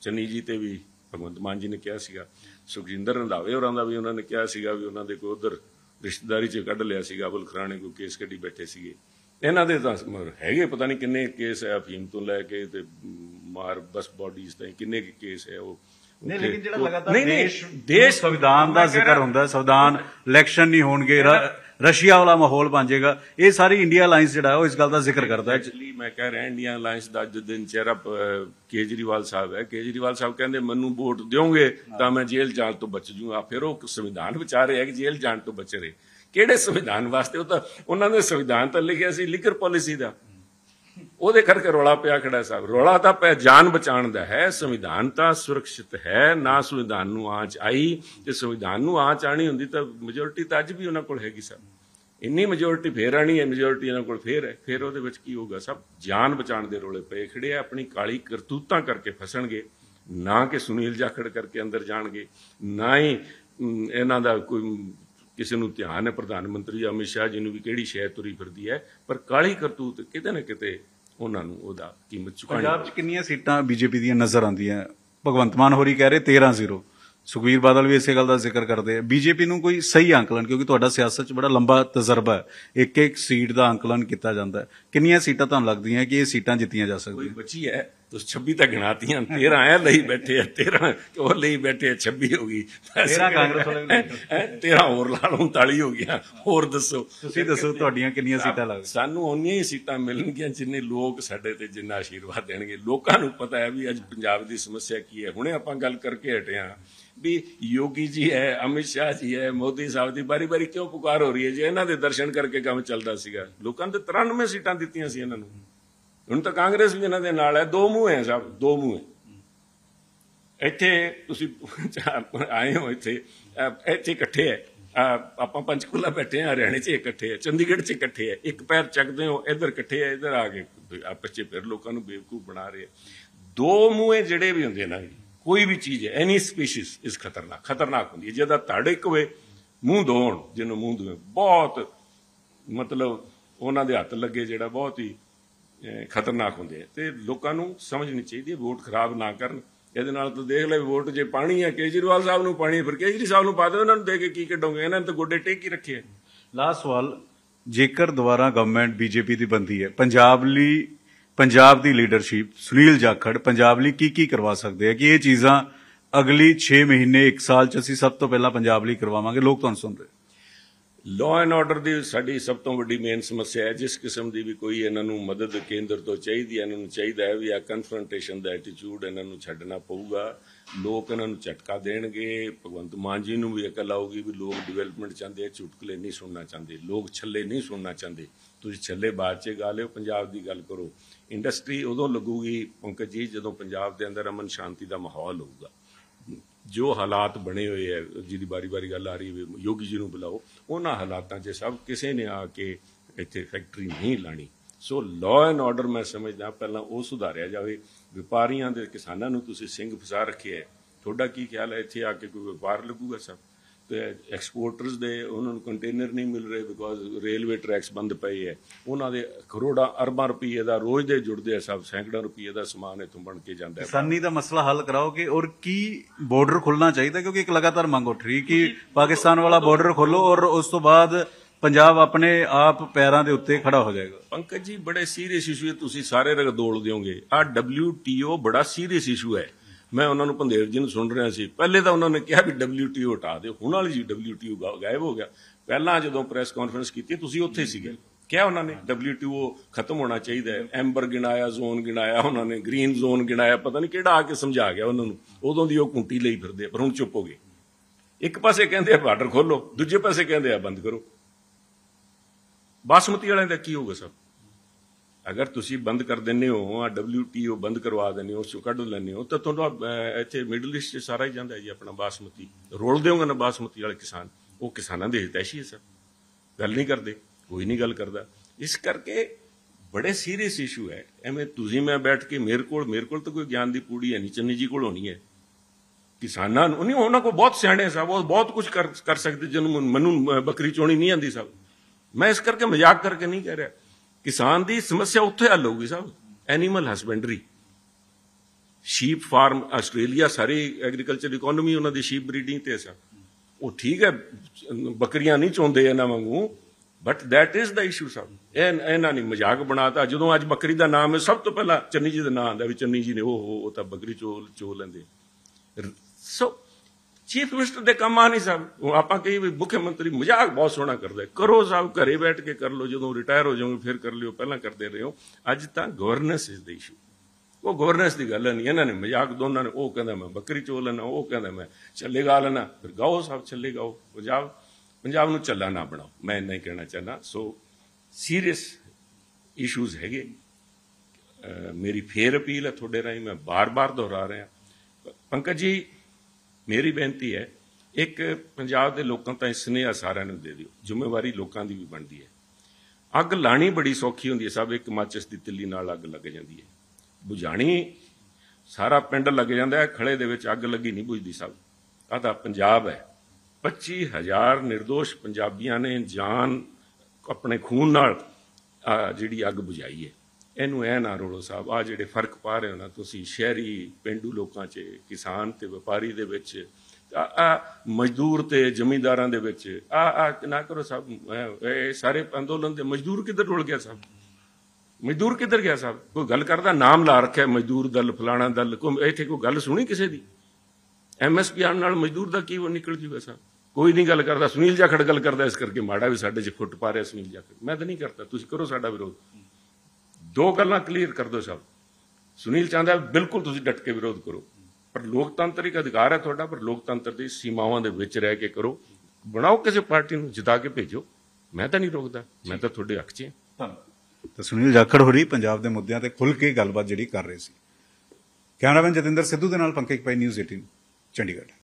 S2: ਚੰਨੀ ਜੀ ਤੇ ਵੀ ਭਗਵੰਤ ਮਾਨ ਜੀ ਨੇ ਕਿਹਾ ਸੀਗਾ ਸੁਖਜਿੰਦਰ ਰੰਧਾਵੇ ਹੋਰਾਂ ਦਾ ਵੀ ਉਹਨਾਂ ਨੇ ਕਿਹਾ ਸੀਗਾ ਵੀ ਉਹਨਾਂ ਦੇ ਕੋਈ ਉਧਰ ਰਿਸ਼ਤੇਦਾਰੀ 'ਚ ਕੱਢ ਲਿਆ ਸੀਗਾ ਅਬਲ ਖਰਾਣੇ ਕੋਈ ਕੇਸ ਕੱਢੀ ਬੈਠੇ ਸੀਗੇ ਇਹਨਾਂ ਦੇ ਤਾਂ ਹੈਗੇ ਪਤਾ ਨਹੀਂ ਕਿੰਨੇ ਕੇਸ ਹੈ ਅਫੀਮ ਤੋਂ ਲੈ ਕੇ ਤੇ ਮਾਰ ਬਸ ਬਾਡੀਜ਼ ਤਾਂ ਕਿੰਨੇ ਕੇਸ ਹੈ ਉਹ ਨਹੀਂ ਲੇਕਿਨ ਜਿਹੜਾ ਲਗਾਤਾਰ ਦੇਸ਼
S1: ਦੇਸ਼ ਸੰਵਿਧਾਨ ਦਾ ਜ਼ਿਕਰ ਹੁੰਦਾ ਸੰਵਿਧਾਨ ਇਲੈਕਸ਼ਨ ਨਹੀਂ ਹੋਣਗੇ ਰਸ਼ੀਆ ਵਾਲਾ ਮਾਹੌਲ ਬਣ ਜਾਏਗਾ ਇਹ ਸਾਰੀ ਇੰਡੀਆ ਅਲਾਈਅੰਸ ਜਿਹੜਾ ਉਹ ਇਸ ਗੱਲ ਦਾ ਜ਼ਿਕਰ ਕਰਦਾ ਹੈ
S2: ਐਕਚੁਅਲੀ ਮੈਂ ਕਹਿ ਰਿਹਾ ਇੰਡੀਆ ਅਲਾਈਅੰਸ ਦਾ ਅੱਜ ਦਿਨ ਚਿਹਰਾ ਕੇਜਰੀਵਾਲ ਸਾਹਿਬ ਹੈ ਕੇਜਰੀਵਾਲ ਸਾਹਿਬ ਕਹਿੰਦੇ ਮੈਨੂੰ ਵੋਟ ਦਿਓਗੇ ਤਾਂ ਮੈਂ ਜੇਲ੍ਹ ਜਾਣ ਤੋਂ ਬਚ ਜੂਗਾ ਫਿਰ ਉਹ ਸੰਵਿਧਾਨ ਵਿਚਾਰ ਰਿਹਾ ਕਿ ਜੇਲ੍ਹ ਜਾਣ ਤੋਂ ਬਚ ਰਹੇ ਕਿਹੜੇ ਸੰਵਿਧਾਨ ਵਾਸਤੇ ਉਹ ਤਾਂ ਉਹਨਾਂ ਨੇ ਸੰਵਿਧਾਨ ਤਾਂ ਲਿਖਿਆ ਸੀ ਲਿਕਰ ਪਾਲਿਸੀ ਦਾ ਉਹਦੇ ਕਰਕੇ ਰੋਲਾ ਪਿਆ ਖੜਾ ਸਾਹਿਬ ਰੋਲਾ ਤਾਂ ਪੈ ਜਾਨ ਬਚਾਉਣ ਦਾ ਹੈ ਸੰਵਿਧਾਨ ਤਾਂ ਸੁਰੱਖਿਤ ਹੈ ਨਾ ਸੰਵਿਧਾਨ ਨੂੰ ਆਂਚ ਆਈ ਤੇ ਸੰਵਿਧਾਨ ਨੂੰ ਆਂਚ ਆਣੀ ਹੁੰਦੀ ਤਾਂ ਮੈਜੋਰਟੀ ਤਾਂ ਅੱਜ ਵੀ ਉਹਨਾਂ ਕੋਲ ਹੈਗੀ ਸਾਬ ਇੰਨੀ ਮੈਜੋਰਟੀ ਫੇਰ ਆਣੀ ਹੈ ਮੈਜੋਰਟੀ ਇਹਨਾਂ ਕੋਲ ਫੇਰ ਹੈ ਫੇਰ ਉਹਦੇ ਵਿੱਚ ਕੀ ਹੋਊਗਾ ਸਭ ਜਾਨ ਬਚਾਉਣ ਦੇ ਰੋਲੇ ਪਏ ਖੜੇ ਆ ਆਪਣੀ ਕਾਲੀ ਕਰਤੂਤਾਂ ਕਰਕੇ ਫਸਣਗੇ ਨਾ ਕਿ ਸੁਨੀਲ ਜਾਖੜ ਕਰਕੇ ਅੰਦਰ ਜਾਣਗੇ ਨਾ ਹੀ ਇਹਨਾਂ ਦਾ ਕੋਈ ਕਿਸੇ ਨੂੰ ਧਿਆਨ ਹੈ ਪ੍ਰਧਾਨ ਮੰਤਰੀ ਅਮਿਤ ਸ਼ਾਹ ਜੀ ਨੂੰ ਵੀ ਕਿਹੜੀ ਸ਼ੈ ਤੁਰੀ ਫਿਰਦੀ ਹੈ ਪਰ ਕਾਲੀ ਕਰਤੂਤ ਕਿਤੇ ਨਾ ਕਿਤੇ ਉਹਨਾਂ ਨੂੰ ਉਹਦਾ ਕੀਮਤ ਚੁਕਾਣੀ ਪੰਜਾਬ 'ਚ
S1: ਕਿੰਨੀਆਂ ਸੀਟਾਂ ਬੀਜੇਪੀ ਦੀਆਂ ਨਜ਼ਰ ਆਉਂਦੀਆਂ ਭਗਵੰਤ ਮਾਨ ਹੋਰੀ ਕਹਿ ਰਹੇ 13-0 ਸੁਖਵੀਰ ਬਾਦਲ ਵੀ ਇਸੇ ਗੱਲ ਦਾ ਜ਼ਿਕਰ ਕਰਦੇ ਆ ਬੀਜੇਪੀ ਨੂੰ ਕੋਈ ਸਹੀ ਅੰਕਲਨ ਕਿਉਂਕਿ ਤੁਹਾਡਾ ਸਿਆਸਤ 'ਚ ਬੜਾ ਲੰਬਾ ਤਜਰਬਾ ਹੈ ਇੱਕ ਇੱਕ ਸੀਟ ਦਾ ਅੰਕਲਨ ਕੀਤਾ ਜਾਂਦਾ ਕਿੰਨੀਆਂ ਸੀਟਾਂ ਤੁਹਾਨੂੰ ਲੱਗਦੀਆਂ ਕਿ ਇਹ ਸੀਟਾਂ ਜਿੱਤੀਆਂ ਜਾ ਸਕਦੀਆਂ ਕੋਈ
S2: ਬਚੀ ਹੈ तो 26 13 गिनाती ਲਈ ਬੈਠੇ ਆ 13 बैठे ਲਈ ਬੈਠੇ 26 ਹੋ ਗਈ हैं ਕਾਂਗਰਸ ਵਾਲੇ गई 13 ਹੋਰ ਲਾ ਲਓ 39 ਹੋ ਗਿਆ ਹੋਰ ਦੱਸੋ ਤੁਸੀਂ ਦੱਸੋ ਤੁਹਾਡੀਆਂ ਕਿੰਨੀਆਂ ਸੀਟਾਂ ਲੱਗ ਸਾਨੂੰ ਉਹਨੀਆਂ ਹੀ ਸੀਟਾਂ ਮਿਲਣਗੀਆਂ ਜਿੰਨੇ ਲੋਕ ਸਾਡੇ ਤੇ ਜਿੰਨਾ ਆਸ਼ੀਰਵਾਦ ਦੇਣਗੇ ਲੋਕਾਂ ਨੂੰ ਪਤਾ ਹੈ ਵੀ ਅੱਜ ਪੰਜਾਬ ਦੀ ਸਮੱਸਿਆ ਕੀ ਹੈ ਹੁਣੇ ਆਪਾਂ ਗੱਲ ਕਰਕੇ ਹਟੇ ਆ ਵੀ ਯੋਗੀ ਜੀ ਹੈ ਅਮਿਤ ਸ਼ਾਹ ਜੀ ਹੈ ਮੋਦੀ ਸਾਹਿਬ ਦੀ ਬਾਰੀ ਬਾਰੀ ਕਿਉਂ ਪੁਕਾਰ ਹੋ ਰਹੀ ਹੈ ਜੇ ਇਹਨਾਂ ਦੇ ਦਰਸ਼ਨ ਕਰਕੇ ਕੰਮ ਚੱਲਦਾ ਸੀਗਾ ਲੋਕਾਂ ਨੇ 93 ਸੀਟਾਂ ਦਿੱਤੀਆਂ ਸੀ ਇਹਨਾਂ ਨੂੰ ਹੁਣ ਤਾਂ ਕਾਂਗਰਸ ਵੀ ਇਹਨਾਂ ਦੇ ਨਾਲ ਹੈ ਦੋ ਮੂੰਹ ਹੈ ਸਭ ਦੋ ਮੂੰਹ ਹੈ ਇੱਥੇ ਤੁਸੀਂ ਆਏ ਹੋ ਇੱਥੇ ਇੱਥੇ ਇਕੱਠੇ ਹੈ ਆਪਾਂ ਪੰਚਕੂਲਾ ਬੈਠੇ ਆ ਰਹਿਣੇ 'ਚ ਇਕੱਠੇ ਆ ਚੰਡੀਗੜ੍ਹ 'ਚ ਇਕੱਠੇ ਆ ਇੱਕ ਪੈਰ ਚੱਕਦੇ ਹੋ ਇੱਧਰ ਇਕੱਠੇ ਆ ਇੱਧਰ ਆ ਕੇ ਆਪਸ 'ਚ ਫਿਰ ਲੋਕਾਂ ਨੂੰ ਬੇਵਕੂਫ ਬਣਾ ਰਹੇ ਦੋ ਮੂੰਹੇ ਜਿਹੜੇ ਵੀ ਹੁੰਦੇ ਨਾ ਕੋਈ ਵੀ ਚੀਜ਼ ਹੈ ਐਨੀ ਸਪੀਸੀਸ ਇਸ ਖਤਰਨਾਕ ਖਤਰਨਾਕ ਹੁੰਦੀ ਹੈ ਜਿਹਦਾ ਧੜ ਇੱਕ ਹੋਵੇ ਮੂੰਹ ਦੋਣ ਜਿਹਨੂੰ ਮੂੰਹ ਧੋਵੇ ਬਹੁਤ ਮਤਲਬ ਉਹਨਾਂ ਦੇ ਹੱਥ ਲੱਗੇ ਜਿਹੜਾ ਬਹੁਤ ਹੀ ਖਤਰਨਾਕ ਹੁੰਦੇ ਤੇ ਲੋਕਾਂ ਨੂੰ ਸਮਝਣੀ ਚਾਹੀਦੀ ਹੈ ਵੋਟ ਖਰਾਬ ਨਾ ਕਰਨ ਇਹਦੇ ਨਾਲ ਤਾਂ ਦੇਖ ਲੈ ਵੋਟ ਜੇ ਪਾਣੀ ਹੈ ਕੇਜਰੀਵਾਲ ਸਾਹਿਬ ਨੂੰ ਪਾਣੀ ਫਿਰ ਕੇਜਰੀ ਸਾਹਿਬ ਨੂੰ ਪਾ ਦੇ ਉਹਨਾਂ ਨੂੰ ਦੇ ਕੇ ਕੀ ਕੱਢੋਗੇ ਇਹਨਾਂ ਨੇ ਤਾਂ ਗੋਡੇ ਟੇਕ ਹੀ ਰੱਖੇ ਲਾਸਟ ਸਵਾਲ
S1: ਜੇਕਰ ਦੁਬਾਰਾ ਗਵਰਨਮੈਂਟ ਬੀਜੇਪੀ ਦੀ ਬੰਦੀ ਹੈ ਪੰਜਾਬ ਲਈ ਪੰਜਾਬ ਦੀ ਲੀਡਰਸ਼ਿਪ ਸੁਨੀਲ ਜਾਖੜ ਪੰਜਾਬ ਲਈ ਕੀ ਕੀ ਕਰਵਾ ਸਕਦੇ ਹੈ ਕਿ ਇਹ ਚੀਜ਼ਾਂ ਅਗਲੀ 6 ਮਹੀਨੇ 1 ਸਾਲ ਚ ਅਸੀਂ ਸਭ ਤੋਂ ਪਹਿਲਾਂ ਪੰਜਾਬ ਲਈ ਕਰਵਾਵਾਂਗੇ ਲੋਕ ਤੁਹਾਨੂੰ ਸੁਣ ਰਹੇ
S2: ਲਾਅ ਐਂਡ ਆਰਡਰ ਦੀ ਸਾਡੀ ਸਭ ਤੋਂ ਵੱਡੀ ਮੇਨ ਸਮੱਸਿਆ ਹੈ ਜਿਸ ਕਿਸਮ ਦੀ ਵੀ ਕੋਈ ਇਹਨਾਂ ਨੂੰ ਮਦਦ ਕੇਂਦਰ ਤੋਂ ਚਾਹੀਦੀ ਹੈ ਇਹਨਾਂ ਨੂੰ ਚਾਹੀਦਾ ਹੈ ਵੀ ਆ ਕਨਫਰੰਟੇਸ਼ਨ ਦਾ ਐਟੀਟਿਊਡ ਇਹਨਾਂ ਨੂੰ ਛੱਡਣਾ ਪਊਗਾ ਲੋਕ ਇਹਨਾਂ ਨੂੰ ਝਟਕਾ ਦੇਣਗੇ ਭਗਵੰਤ ਮਾਨ ਜੀ ਨੂੰ ਵੀ ਅਕਲ ਆਊਗੀ ਵੀ ਲੋਕ ਡਿਵੈਲਪਮੈਂਟ ਚਾਹੁੰਦੇ ਆ ਚੁਟਕਲੇ ਨਹੀਂ ਸੁਣਨਾ ਚਾਹੁੰਦੇ ਲੋਕ ਛੱਲੇ ਨਹੀਂ ਸੁਣਨਾ ਚਾਹੁੰਦੇ ਤੁਸੀਂ ਛੱਲੇ ਬਾਅਦ 'ਚ ਗਾ ਲਿਓ ਪੰਜਾਬ ਦੀ ਗੱਲ ਕਰੋ ਇੰਡਸਟਰੀ ਉਦੋਂ ਲੱਗੂਗੀ ਪੰਕਜ ਜੀ ਜਦੋਂ ਪੰਜਾਬ ਦੇ ਅੰਦਰ ਅਮਨ ਸ਼ਾਂਤੀ ਦਾ ਮਾਹੌਲ ਹੋਊਗਾ ਜੋ ਹਾਲਾਤ ਬਣੇ ਹੋਏ ਹੈ ਜਿਹਦੀ ਬਾਰੀ-ਬਾਰੀ ਗੱਲ ਆ ਰਹੀ ਹੈ ਯੋਗੀ ਜੀ ਨੂੰ ਬੁਲਾਓ ਉਹਨਾਂ ਹਾਲਾਤਾਂ 'ਚ ਸਭ ਕਿਸੇ ਨੇ ਆ ਕੇ ਇੱਥੇ ਫੈਕਟਰੀ ਨਹੀਂ ਲਾਣੀ ਸੋ ਲਾਅ ਐਂਡ ਆਰਡਰ ਮੈਂ ਸਮਝਦਾ ਪਹਿਲਾਂ ਉਹ ਸੁਧਾਰਿਆ ਜਾਵੇ ਵਪਾਰੀਆਂ ਦੇ ਕਿਸਾਨਾਂ ਨੂੰ ਤੁਸੀਂ ਸਿੰਘ ਫਸਾ ਰੱਖਿਆ ਤੁਹਾਡਾ ਕੀ ਖਿਆਲ ਹੈ ਇੱਥੇ ਆ ਕੇ ਕੋਈ ਵਪਾਰ ਲੱਗੂਗਾ ਸਭ ਐਕਸਪੋਰਟਰਸ ਦੇ ਉਹਨਾਂ ਨੂੰ ਕੰਟੇਨਰ ਨਹੀਂ ਮਿਲ ਰਹੇ ਬਿਕੋਜ਼ ਰੇਲਵੇ ਟਰੈਕਸ ਬੰਦ ਪਏ ਹੈ ਉਹਨਾਂ ਦੇ ਕਰੋੜਾਂ ਅਰਬਾਂ ਰੁਪਏ ਦਾ ਰੋਜ਼ ਦੇ ਜੁੜਦੇ ਆ ਸਭ ਸੈਂਕੜਾ ਰੁਪਏ ਦਾ ਸਮਾਨ ਇਥੋਂ ਬਣ ਕੇ ਜਾਂਦਾ ਹੈ ਕਿਸਾਨੀ
S1: ਦਾ ਮਸਲਾ ਹੱਲ ਕਰਾਓ ਕਿ ਔਰ ਕੀ ਬਾਰਡਰ ਖੁੱਲਣਾ ਚਾਹੀਦਾ ਕਿਉਂਕਿ ਇੱਕ ਲਗਾਤਾਰ ਮੰਗ ਉੱਠ ਰਹੀ ਕਿ ਪਾਕਿਸਤਾਨ ਵਾਲਾ ਬਾਰਡਰ ਖੋਲੋ ਔਰ ਉਸ ਤੋਂ ਬਾਅਦ ਪੰਜਾਬ ਆਪਣੇ ਆਪ ਪੈਰਾਂ ਦੇ ਉੱਤੇ ਖੜਾ ਹੋ ਜਾਏਗਾ
S2: ਪੰਕਜ ਜੀ ਬੜੇ ਸੀਰੀਅਸ ਇਸ਼ੂ ਹੈ ਤੁਸੀਂ ਸਾਰੇ ਰਗਦੋਲ ਦਿਓਗੇ ਆ WTO ਬੜਾ ਸੀਰੀਅਸ ਇਸ਼ੂ ਹੈ ਮੈਂ ਉਹਨਾਂ ਨੂੰ ਪੰਦੇਰ ਜੀ ਨੂੰ ਸੁਣ ਰਿਹਾ ਸੀ ਪਹਿਲੇ ਤਾਂ ਉਹਨਾਂ ਨੇ ਕਿਹਾ ਵੀ ਡਬਲਯੂਟੀਓ ਹਟਾ ਦਿਓ ਹੁਣ ਵਾਲੀ ਜੀ ਡਬਲਯੂਟੀਓ ਗਾਇਬ ਹੋ ਗਿਆ ਪਹਿਲਾਂ ਜਦੋਂ ਪ੍ਰੈਸ ਕਾਨਫਰੰਸ ਕੀਤੀ ਤੁਸੀਂ ਉੱਥੇ ਸੀਗੇ ਕਿਹਾ ਉਹਨਾਂ ਨੇ ਡਬਲਯੂਟੀਓ ਖਤਮ ਹੋਣਾ ਚਾਹੀਦਾ ਹੈ ਐਂਬਰ ਗਿਣਾਇਆ ਜ਼ੋਨ ਗਿਣਾਇਆ ਉਹਨਾਂ ਨੇ ਗ੍ਰੀਨ ਜ਼ੋਨ ਗਿਣਾਇਆ ਪਤਾ ਨਹੀਂ ਕਿਹੜਾ ਆ ਕੇ ਸਮਝਾ ਗਿਆ ਉਹਨਾਂ ਨੂੰ ਉਦੋਂ ਦੀ ਉਹ ਕੁੰਟੀ ਲਈ ਫਿਰਦੇ ਪਰ ਹੁਣ ਚੁੱਪ ਹੋ ਗਏ ਇੱਕ ਪਾਸੇ ਕਹਿੰਦੇ ਆ ਬਾਰਡਰ ਖੋਲੋ ਦੂਜੇ ਪਾਸੇ ਕਹਿੰਦੇ ਆ ਬੰਦ ਕਰੋ ਬਾਸਮਤੀ ਵਾਲਿਆਂ ਦਾ ਕੀ ਹੋਊਗਾ ਸਰ ਅਗਰ ਤੁਸੀਂ ਬੰਦ ਕਰ ਦਿੰਨੇ ਹੋ ਆ ਡਬਲਯੂਟੀਓ ਬੰਦ ਕਰਵਾ ਦਿੰਨੇ ਹੋ ਉਸ ਕੱਢ ਲੈਨੇ ਹੋ ਤਾਂ ਤੁਹਾਨੂੰ ਇੱਥੇ ਮਿਡਲ ਈਸਟ ਸਾਰਾ ਹੀ ਜਾਂਦਾ ਜੀ ਆਪਣਾ ਬਾਸਮਤੀ ਰੋਲ ਦਿਓਗੇ ਨਾ ਬਾਸਮਤੀ ਵਾਲੇ ਕਿਸਾਨ ਉਹ ਕਿਸਾਨਾਂ ਦੇ ਹਿੱਤੈਸ਼ੀ ਹੈ ਸਰ ਗੱਲ ਨਹੀਂ ਕਰਦੇ ਕੋਈ ਨਹੀਂ ਗੱਲ ਕਰਦਾ ਇਸ ਕਰਕੇ ਬੜੇ ਸੀਰੀਅਸ ਇਸ਼ੂ ਹੈ ਐਵੇਂ ਤੁਸੀਂ ਮੈਂ ਬੈਠ ਕੇ ਮੇਰੇ ਕੋਲ ਮੇਰੇ ਕੋਲ ਤਾਂ ਕੋਈ ਗਿਆਨ ਦੀ ਪੂੜੀ ਹੈ ਨਹੀਂ ਚੰਨੀ ਜੀ ਕੋਲ ਹੋਣੀ ਹੈ ਕਿਸਾਨਾਂ ਨੂੰ ਨਹੀਂ ਉਹਨਾਂ ਕੋਲ ਬਹੁਤ ਸਿਆਣੇ ਸਾਬ ਉਹ ਬਹੁਤ ਕੁਝ ਕਰ ਕਰ ਸਕਦੇ ਜਿਹਨੂੰ ਮਨੂੰ ਬੱਕਰੀ ਚੋਣੀ ਨਹੀਂ ਆਂਦੀ ਸਭ ਮੈਂ ਇਸ ਕਰਕੇ ਮਜ਼ਾਕ ਕਰਕੇ ਨਹੀਂ ਕਹਿ ਰਿਹਾ ਕਿਸਾਨ ਦੀ ਸਮੱਸਿਆ ਉੱਥੇ ਹੱਲ ਹੋਊਗੀ ਸਾਹਿਬ animal husbandry sheep farm Australia ਸਾਰੀ ਐਗਰੀਕਲਚਰ ਇਕਨੋਮੀ ਉਹਨਾਂ ਦੀ ਸ਼ੀਪ ਬਰੀਡਿੰਗ ਤੇ ਸਾਬ ਉਹ ਠੀਕ ਹੈ ਬੱਕਰੀਆਂ ਨਹੀਂ ਚੋਂਦੇ ਇਹਨਾਂ ਵਾਂਗੂ but that is the issue ਸਾਹਿਬ ਇਹ ਇਹਨਾਂ ਨੇ ਮਜ਼ਾਕ ਬਣਾਤਾ ਜਦੋਂ ਅੱਜ ਬੱਕਰੀ ਦਾ ਨਾਮ ਹੈ ਸਭ ਤੋਂ ਪਹਿਲਾਂ ਚੰਨੀ ਜੀ ਦਾ ਨਾਮ ਆਉਂਦਾ ਵੀ ਚੰਨੀ ਜੀ ਨੇ ਉਹ ਉਹ ਤਾਂ ਬੱਕਰੀ ਚੋਲ ਚੋਲ ਲੈਂਦੇ ਸੋ ਚੀਫ ਮਿਨਿਸਟਰ ਦੇ ਕੰਮ ਆ ਨਹੀਂ ਸਾਹਿਬ ਉਹ ਆਪਾਂ ਕਹੀ ਵੀ ਮੁੱਖ ਮੰਤਰੀ ਮਜ਼ਾਕ ਬਹੁਤ ਸੋਹਣਾ ਕਰਦਾ ਕਰੋ ਸਾਹਿਬ ਘਰੇ ਬੈਠ ਕੇ ਕਰ ਲੋ ਜਦੋਂ ਰਿਟਾਇਰ ਹੋ ਜਾਓਗੇ ਫਿਰ ਕਰ ਲਿਓ ਪਹਿਲਾਂ ਕਰਦੇ ਰਹੇ ਹੋ ਅੱਜ ਤਾਂ ਗਵਰਨੈਂਸ ਇਸ ਦੇ ਇਸ਼ੂ ਉਹ ਗਵਰਨੈਂਸ ਦੀ ਗੱਲ ਨਹੀਂ ਇਹਨਾਂ ਨੇ ਮਜ਼ਾਕ ਦੋਨਾਂ ਨੇ ਉਹ ਕਹਿੰਦਾ ਮੈਂ ਬੱਕਰੀ ਚੋਲ ਲੈਣਾ ਉਹ ਕਹਿੰਦਾ ਮੈਂ ਛੱਲੇ ਗਾ ਲੈਣਾ ਫਿਰ ਗਾਓ ਸਾਹਿਬ ਛੱਲੇ ਗਾਓ ਪੰਜਾਬ ਪੰਜਾਬ ਨੂੰ ਚੱਲਾ ਨਾ ਬਣਾਓ ਮੈਂ ਇੰਨਾ ਹੀ ਕਹਿਣਾ ਚਾਹਨਾ ਸੋ ਸੀਰੀਅਸ ਇਸ਼ੂਜ਼ ਹੈਗੇ ਮੇਰੀ ਫੇਰ ਅਪੀਲ ਹੈ ਤੁਹਾਡੇ ਰਾਹੀਂ ਮੈਂ ਬਾਰ-ਬਾਰ ਦੁਹਰਾ ਰਿਹਾ ਪੰਕਜ ਜੀ ਮੇਰੀ ਬੇਨਤੀ ਹੈ ਇੱਕ ਪੰਜਾਬ ਦੇ ਲੋਕਾਂ ਤਾਂ ਇਸ ਨੇ ਸਾਰਿਆਂ ਨੂੰ ਦੇ ਦਿਓ ਜ਼ਿੰਮੇਵਾਰੀ ਲੋਕਾਂ ਦੀ ਵੀ ਬਣਦੀ ਹੈ ਅੱਗ ਲਾਣੀ ਬੜੀ ਸੌਖੀ ਹੁੰਦੀ ਹੈ ਸਭ ਇੱਕ ਮਾਚਿਸ ਦੀ ਤਿੱਲੀ ਨਾਲ ਅੱਗ ਲੱਗ ਜਾਂਦੀ ਹੈ ਬੁਝਾਣੀ ਸਾਰਾ ਪਿੰਡ ਲੱਗ ਜਾਂਦਾ ਹੈ ਖੜੇ ਦੇ ਵਿੱਚ ਅੱਗ ਲੱਗੀ ਨਹੀਂ ਬੁਝਦੀ ਸਭ ਆ ਤਾਂ ਪੰਜਾਬ ਹੈ 25000 ਨਿਰਦੋਸ਼ ਪੰਜਾਬੀਆਂ ਨੇ ਜਾਨ ਆਪਣੇ ਖੂਨ ਨਾਲ ਜਿਹੜੀ ਅੱਗ ਬੁਝਾਈ ਹੈ ਇਹਨੂੰ ਐ ਨਾ ਰੋਲੋ ਸਾਹਿਬ ਆ ਜਿਹੜੇ ਫਰਕ ਪਾ ਰਹੇ ਹੋ ਨਾ ਤੁਸੀਂ ਸ਼ਹਿਰੀ ਪਿੰਡੂ ਲੋਕਾਂ 'ਚ ਕਿਸਾਨ ਤੇ ਵਪਾਰੀ ਦੇ ਵਿੱਚ ਆ ਮਜ਼ਦੂਰ ਤੇ ਜ਼ਮੀਂਦਾਰਾਂ ਦੇ ਵਿੱਚ ਆ ਆ ਨਾ ਕਰੋ ਸਾਹਿਬ ਇਹ ਸਾਰੇ ਅੰਦੋਲਨ ਦੇ ਮਜ਼ਦੂਰ ਕਿੱਧਰ ਟੁੱਲ ਗਿਆ ਸਾਹਿਬ ਮਜ਼ਦੂਰ ਕਿੱਧਰ ਗਿਆ ਸਾਹਿਬ ਕੋਈ ਗੱਲ ਕਰਦਾ ਨਾਮ ਲਾ ਰੱਖਿਆ ਮਜ਼ਦੂਰ ਦਲ ਫਲਾਣਾ ਦਲ ਕੋਈ ਇੱਥੇ ਕੋਈ ਗੱਲ ਸੁਣੀ ਕਿਸੇ ਦੀ ਐਮਐਸਪੀ ਆਣ ਨਾਲ ਮਜ਼ਦੂਰ ਦਾ ਕੀ ਉਹ ਨਿਕਲ ਜੂਗਾ ਸਾਹਿਬ ਕੋਈ ਨਹੀਂ ਗੱਲ ਕਰਦਾ ਸੁਨੀਲ ਜਾਖੜ ਗੱਲ ਕਰਦਾ ਇਸ ਕਰਕੇ ਮਾੜਾ ਵੀ ਸਾਡੇ 'ਚ ਫੁੱਟ ਪਾ ਰਿਹਾ ਸੁਨੀਲ ਜਾਖੜ ਮੈਂ ਤਾਂ ਨਹੀਂ ਕਰਦਾ ਤੁਸੀਂ ਕਰੋ ਸਾਡਾ ਵਿਰੋਧ ਦੋ ਗੱਲਾਂ ਕਲੀਅਰ ਕਰ ਦਿਓ ਸਭ ਸੁਨੀਲ ਚਾਹੁੰਦਾ ਬਿਲਕੁਲ ਤੁਸੀਂ ਡਟ ਕੇ ਵਿਰੋਧ ਕਰੋ ਪਰ ਲੋਕਤੰਤਰਿਕ ਅਧਿਕਾਰ ਹੈ ਤੁਹਾਡਾ ਪਰ ਲੋਕਤੰਤਰ ਦੀ ਸੀਮਾਵਾਂ ਦੇ ਵਿੱਚ ਰਹਿ ਕੇ ਕਰੋ ਬਣਾਓ ਕਿਸੇ ਪਾਰਟੀ ਨੂੰ ਜਿਤਾ ਕੇ ਭੇਜੋ ਮੈਂ ਤਾਂ ਨਹੀਂ ਰੋਕਦਾ ਮੈਂ ਤਾਂ ਤੁਹਾਡੇ ਹੱਕ 'ਚ ਹਾਂ
S1: ਤਾਂ ਸੁਨੀਲ ਜਾਖੜ ਹੋਰੀ ਪੰਜਾਬ ਦੇ ਮੁੱਦਿਆਂ ਤੇ ਖੁੱਲ ਕੇ ਗੱਲਬਾਤ ਜਿਹੜੀ ਕਰ ਰਹੇ ਸੀ ਕੈਮਰਾਮੈਨ ਜਤਿੰਦਰ ਸਿੱਧੂ ਦੇ ਨਾਲ ਪੰਕਜ ਪਾਈ ਨਿਊਜ਼ 18 ਚੰਡੀਗੜ੍ਹ